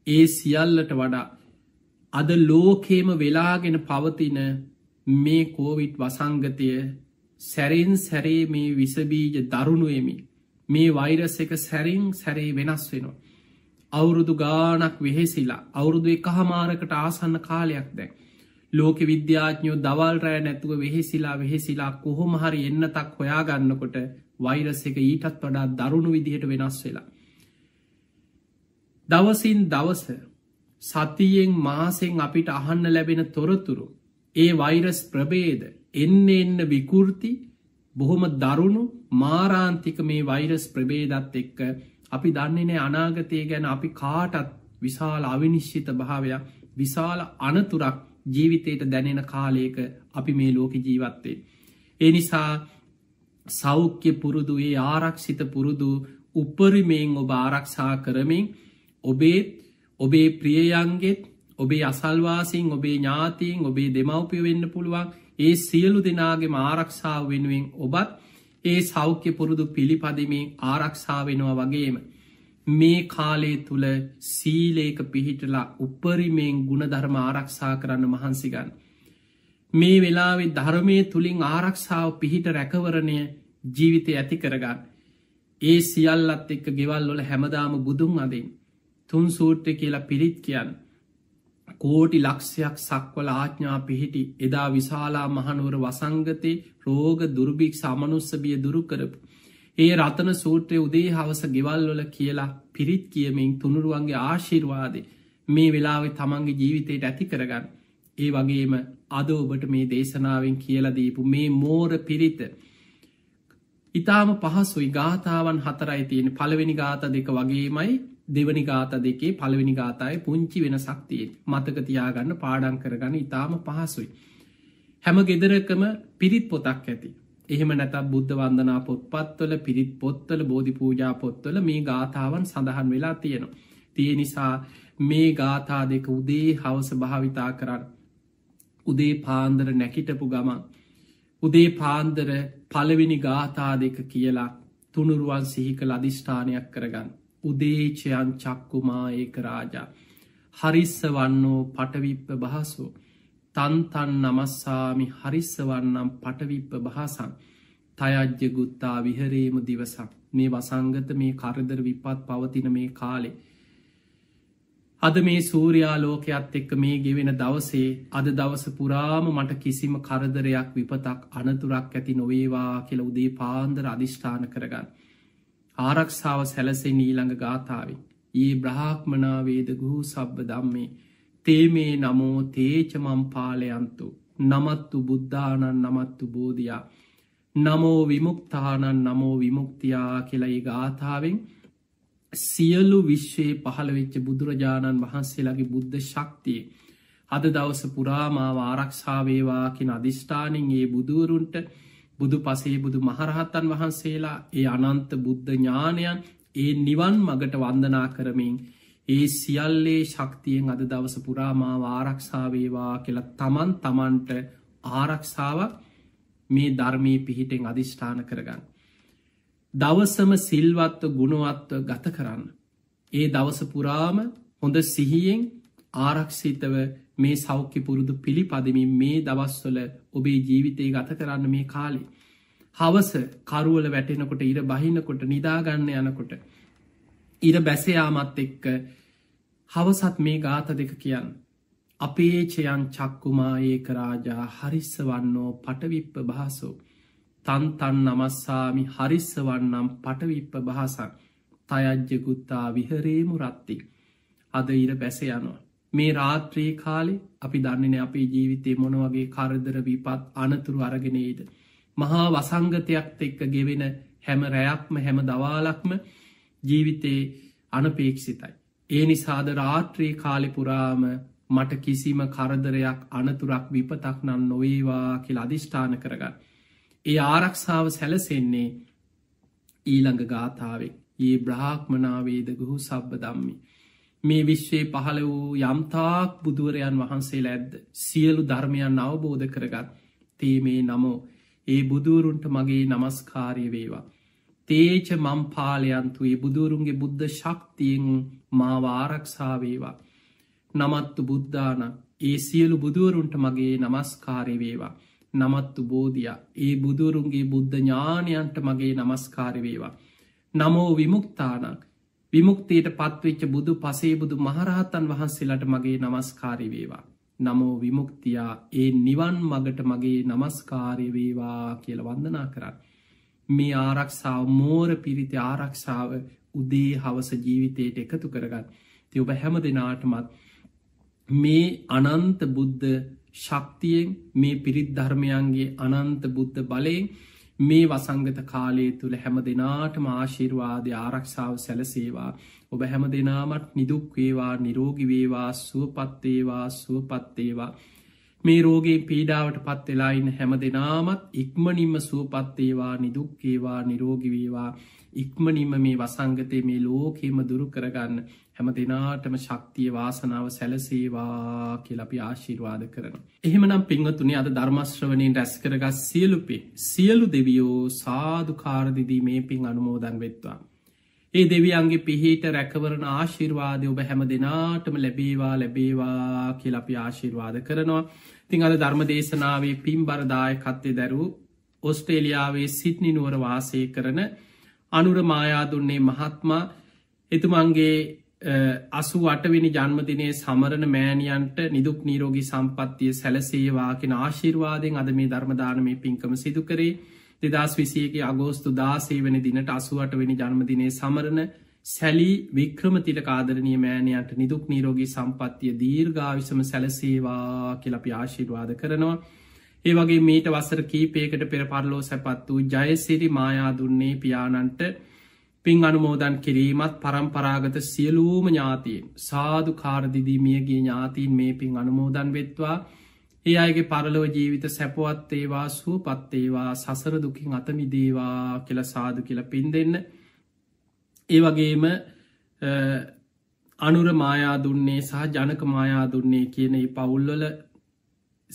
S1: ඒ සියල්ලට වඩා අද ලෝකේම වෙලාගෙන පවතින මේ කෝවිට් වසංගතය සැරෙන් සැරේ මේ විසබීජ දරුණුවමි මේ වෛරස් එක සැරිං සැරේ වෙනස් වෙනවා. අවුරුදු ගානක් වෙහෙසිලා අවුරුදු එක හමාරකට ආසන්න කාලයක් දැන්. ලෝක විද්‍යාඥයෝ දවල් රෑ නැතුව වෙහෙසිලා වෙහෙසිලා කොහොම හරි එන්න තක් හොයාගන්නකොට වෛරස එක ඊටත් වඩා දරුණු විදිහට වෙනස් වෙලා. දවසින් දවස සතියෙන් මාසෙන් අපිට අහන්න ලැබෙන තොරතුරු ඒ වෛරස් ප්‍රබේද එන්න එන්න විකෘති බොහොම දරුණු මාරාන්තික මේ වෛරස් ප්‍රබේදත් එක්ක අපි දන්නේනෑ අනාගතය ගැන අපි කාටත් විශාල අවිනිශ්චිත භාවයක් විශාල අනතුරක් ජීවිතයට දැනෙන කාලයක අපි මේ ලෝක ජීවත්තේ. ඒ නිසා සෞඛ්‍ය පුරුදුයේ ආරක්ෂිත පුරුදු උපරිමයෙන් ඔබ ආරක්ෂා කරමින් ඔබේත් ඔබේ ප්‍රියයන්ගෙත් ඔබේ අසල්වාසින් ඔබේ ඥාතිීන් ඔබේ දෙමවපිය වෙන්න පුළුවන් ඒ සියලු දෙනාගේ ආරක්ෂාව වෙනුවෙන් ඔබත් ඒ සෞඛ්‍ය පුරුදු පිළිපදිමින් ආරක්ෂාවෙනවා වගේම. මේ කාලේ තුළ සීලේක පිහිටලා උපරිමයෙන් ගුණධර්ම ආරක්ෂා කරන්න මහන්සිගන්න. මේ වෙලාවෙ ධර්මය තුළින් ආරක්ෂාව පිහිට රැකවරණය ජීවිතය ඇති කරගන්න. ඒ සියල්ලත් එක්ක ගෙවල්ලොල හැමදාම බුදුන් අදින් තුන් සූට්‍ර කියලා පිරිත් කියන්න. කෝටි ලක්ෂයක් සක්වල ආඥා පිහිටි එදා විශාලා මහනුවර වසංගතේ රෝග දුර්භික් සමනුස්සබිය දුරු කරපු ඒ රතන සූත්‍රය උදේ හවස ගෙවල්ලොල කියලා පිරිත් කියමින් තුනුරුවන්ගේ ආශිර්වාදය මේ වෙලාවෙ තමන්ගේ ජීවිතයට ඇති කරගන්න. ඒ වගේම අද ඔබට මේ දේශනාවෙන් කියලදීපු මේ මෝර පිරිත. ඉතාම පහසුයි ගාථාවන් හතරයි තියෙන පළවෙනි ගාත දෙක වගේමයි දෙවනි ගාත දෙකේ පළවෙනි ගාතාය පුංචි වෙන සක්තියෙන් මතක තියාගන්න පාඩන් කරගන්න ඉතාම පහසුයි. හැම ගෙදරකම පිරිත් පොතක් ඇති. එහෙම නැතත් බුද්ධ වන්දනා පොත්පත්වල පිරිත් පොත්වල බෝධි පූජා පොත්වල මේ ගාථාවන් සඳහන් වෙලා තියෙනවා. තිය නිසා මේ ගාථා දෙක උදේ හවස භාවිතා කරන්න. උදේ පාන්දර නැකිටපු ගමන්. උදේ පාන්දර පළවෙනි ගාථා දෙක කියලා තුනුරුවන් සිහික ලධිෂ්ඨානයක් කරගන්න. උදේචයන් චක්කුමා ඒක රාජා. හරිස්ස වන්නෝ පටවිප්ප බහසෝ. තන්තන් නමස්සාමි හරිස්සවන්නම් පටවිප්ප භාසන් තයජ්‍යගුත්තා විහරේම දිවසක් මේ වසංගත මේ කරදර විපත් පවතින මේ කාලේ. අද මේ සූරයාලෝකයක්ත් එක්ක මේ ගෙවෙන දවසේ අද දවස පුරාම මට කිසිම කරදරයක් විපතක් අනතුරක් ඇති නොවේවා කියල උදේ පාන්දර අධිෂ්ඨාන කරගන්න. ආරක්ෂාව සැලසේ නීළඟ ගාථාවෙන්. ඒ බ්‍රහාක්මනාවේද ගූ සබ්බ දම්මේ තේමේ නමෝ තේචමම්පාලයන්තු නමත්තු බුද්ධානන් නමත්තු බෝධයා නමෝ විමුක්තානන් නමෝ විමුක්තියා කියලා ඒ ගාථාවෙන් සියලු විශ්වයේ පහළවෙච්ච බුදුරජාණන් වහන්සේලාගේ බුද්ධ ශක්තිය අද දවස පුරාමාව ආරක්ෂාවේවාකින් අධිෂ්ඨානින් ඒ බුදුවරුන්ට බුදු පසේ බුදු මහරහත්තන් වහන්සේලා ඒ අනන්ත බුද්ධ ඥානයන් ඒ නිවන් මගට වන්දනා කරමින් ඒ සියල්ලේ ශක්තියෙන් අද දවස පුරාමාව ආරක්ෂාවේවා කියලා තමන් තමන්ට ආරක්ෂාවක් මේ ධර්මී පිහිටෙන් අධිෂ්ඨාන කරගන්න. දවසම සිල්වත්ව ගුණවත්ව ගත කරන්න. ඒ දවස පුරාම හොඳ සිහියෙන් ආරක්ෂිතව මේ සෞඛ්‍ය පුරුදු පිළිපදමින් මේ දවස්වල ඔබේ ජීවිතය ගත කරන්න මේ කාලේ. හවස කරුවල වැටෙනකොට ඉර බහිනකොට නිදාගන්න යනකොට ඉර බැසයාමත් එක්ක හවසත් මේ ගාත දෙක කියන්න. අපේචයන් චක්කුමාඒක රාජා හරිස්ස වන්නෝ පටවිප්ප භාසෝ. තන්තන් නමස්සාමි හරිස්ස වන්නම් පටවිප්ප භාසන් තයජ්්‍යකුත්තා විහරේමු රත්ති. අද ඉර බැස යනවා. මේ රාත්‍රයේ කාලේ අපි දන්නන අපේ ජීවිතය මොන වගේ කරදර විපත් අනතුරු අරගෙනේද. මහා වසංගතයක් එක්ක ගෙවෙන හැම රැයක්ම හැම දවාලක්ම ජීවිතයේ අනපේක්ෂිතයි. ඒ නිසාද රාත්‍රී කාලෙපුරාම මට කිසිම කරදරයක් අනතුරක් විපතක් නම් නොවේවා කියල අධිෂ්ඨාන කරගන්න. ඒ ආරක්ෂාව සැලසෙන්නේ ඊළඟ ගාථාවේ ඒ බ්‍රාහ්මනාවේදගුහු සබ්බ දම්මි. මේ විශ්වයේ පහළ වූ යම්තාක් බුදුවරයන් වහන්සේ ලැද්ද සියලු ධර්මයන් අවබෝධ කරගත් තේ මේ නමෝ ඒ බුදුරුන්ට මගේ නමස්කාරය වේවා. තේච මම්පාලයන්තුයි බුදුරුන්ගේ බුද්ධ ශක්තියෙන් මාව ආරක්ෂාවේවා. නමත්තු බුද්ධාන ඒ සියලු බුදුවරුන්ට මගේ නමස්කාරවේවා. නමත්තු බෝධිය ඒ බුදුරුන්ගේ බුද්ධ ඥානයන්ට මගේ නමස්කාරවේවා. නමෝ විමුක්තානක් විමුක්තියට පත්වෙච්ච බුදු පසේබුදු මහරහතන් වහන්සේලට මගේ නමස්කාරවේවා. නමෝ විමුක්තියා ඒ නිවන් මගට මගේ නමස්කාරවේවා කියල වන්දනා කරන්න. මේ ආරක්ෂාව මෝර පිරිති ආරක්ෂාව උදේ හවස ජීවිතයට එකතු කරගත් ති ඔබ හැම දෙනාටමත් මේ අනන්ත බුද්ධ ශක්තියෙන් මේ පිරිත් ධර්මයන්ගේ අනන්ත බුද්ධ බලයෙන් මේ වසංගත කාලය තුළ හැම දෙනාටම ආශිර්වාදය ආරක්ෂාව සැලසේවා ඔබ හැම දෙනාමත් නිදුක්වේවා නිරෝගිවේවා සුවපත්තේවා සුවපත්තේවා මේ රෝගෙන් පීඩාවට පත් වෙලායින්න හැම දෙනාමත් ඉක්මනින්ම සුවපත්තේවා නිදුක්කේවා නිරෝගිවේවා ඉක්මනින්ම මේ වසංගතය මේ ලෝකෙම දුරු කරගන්න හැම දෙනාටම ශක්තිය වාසනාව සැලසේවා කියලපි ආශිර්වාද කරන. එහෙමනම් පිංහතුනි අද ධර්මශ්‍රවනයෙන් රැස් කරගත් සියලුපේ සියලු දෙවියෝ සාධකාරදිදී මේ පින් අනුමෝදන් වෙත්වා. ඒ දෙවියන්ගේ පිහිට රැකවරන ආශිර්වාදය ඔබ හැම දෙනාටම ලැබේවා ලැබේවා කියලපි ආශිර්වාද කරනවා. තිං අද ධර්ම දේශනාවේ පින් බරදාය කත්තේ දැරු ඔස්ට්‍රේලියාවේ සිට්නි නුවර වාසය කරන අනුර මායාදුන්නේ මහත්මා එතුමන්ගේ අසු අටවෙනි ජන්මදිනය සමරණ මෑණියන්ට නිදුක් නීරෝගී සම්පත්තිය සැලසේවාකෙන ආශිර්වාදයෙන් අද මේ ධර්මදානමය පින්කම සිදුකරේ දෙදස් විසියගේ අගෝස්තු දාසේ වනි දිනට අසුවට වෙනි ජන්මදිනේ සමරණ සැලී වික්‍රම තිලක ආදරනය මෑණයන්ට නිදුක් නීරෝගී සම්පත්තිය දීර්ඝාවිසම සැලසේවා කියලපි ආශිර්වාද කරනවා. ඒ වගේ මීට වසර කීපයකට පෙර පරලෝ සැපත් වූ ජයසිරි මායා දුන්නේ පියාණන්ට පින් අනුමෝදන් කිරීමත් පරම්පරාගත සියලූම ඥාතියෙන් සාධු කාරදිදිමියගේ ඥාතින් මේ පින් අනුමෝදන් වෙත්වා ඒ අයගේ පරලෝ ජීවිත සැපවත් ඒවා සුවපත් ඒවා සසර දුකින් අතමිදේවා කියල සාදු කියල පින් දෙන්න ඒ වගේම අනුර මායා දුන්නේ සහ ජනක මායා දුන්නේ කියන පවුල්වල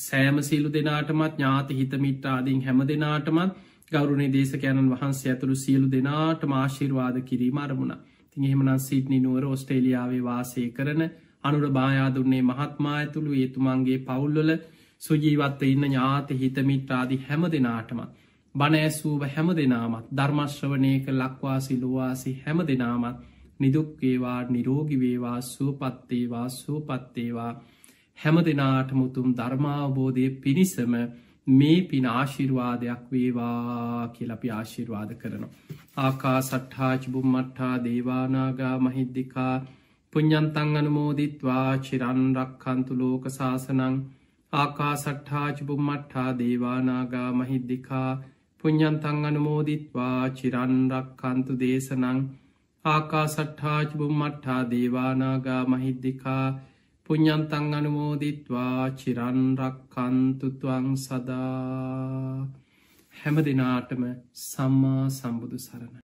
S1: සෑම සීලු දෙනාටමත් ඥාති හිතමිත්‍රාදීන් හැම දෙනාටමත් ගෞරුණේ දේශකයණන් වහන්සේ ඇතුළු සියලු දෙනාට මාශීර්වාද කිරීම අරමුණ තින් එහෙමනන් සිට්නි නුවර ඔස්ට්‍රේලියාවේ වාසය කරන අනුර භායා දුන්නේ මහත්මා ඇතුළු ඒතුමන්ගේ පවුල්ලල සුජීවත්ව ඉන්න ඥාත හිතමිත්‍රාදි හැම දෙනාටම බණ ඇසූව හැම දෙනාමත් ධර්මශ්‍රවනයක ලක්වාසිලොවාසි හැම දෙනාමත් නිදුක්වේවා නිරෝගිවේවා සූපත්තේවා සූපත්තේවා හැම දෙනාට මුතුම් ධර්මාවබෝධය පිණිසම මේ පින ආශිර්වාදයක් වේවා කියලපි ආශිර්වාද කරනවා. ආකා සට්ඨාචිබුම්මට්ටා දේවානාගා මහිද්දිකා පුඤ්ඥන්තං අනුමෝදිත්වා චිරන් රක්කන්තු ලෝක ශාසනං ආකා සට්ඨාචිබුම්මට්ඨා දේවානාගා මහිද්දිකා පුඤ්ඥන්තං අනුමෝදිත්වා චිරන්රක් කන්තු දේශනං ආකා සට්ඨාචිබුම්මට්ඨා දේවානාගා මහිද්දිකා පුඤ්ඥන්තං අනුමෝදිත්වා චිරන්රක් කන්තුතුවං සදා හැම දෙනාටම සම්මා සම්බුදු සරණ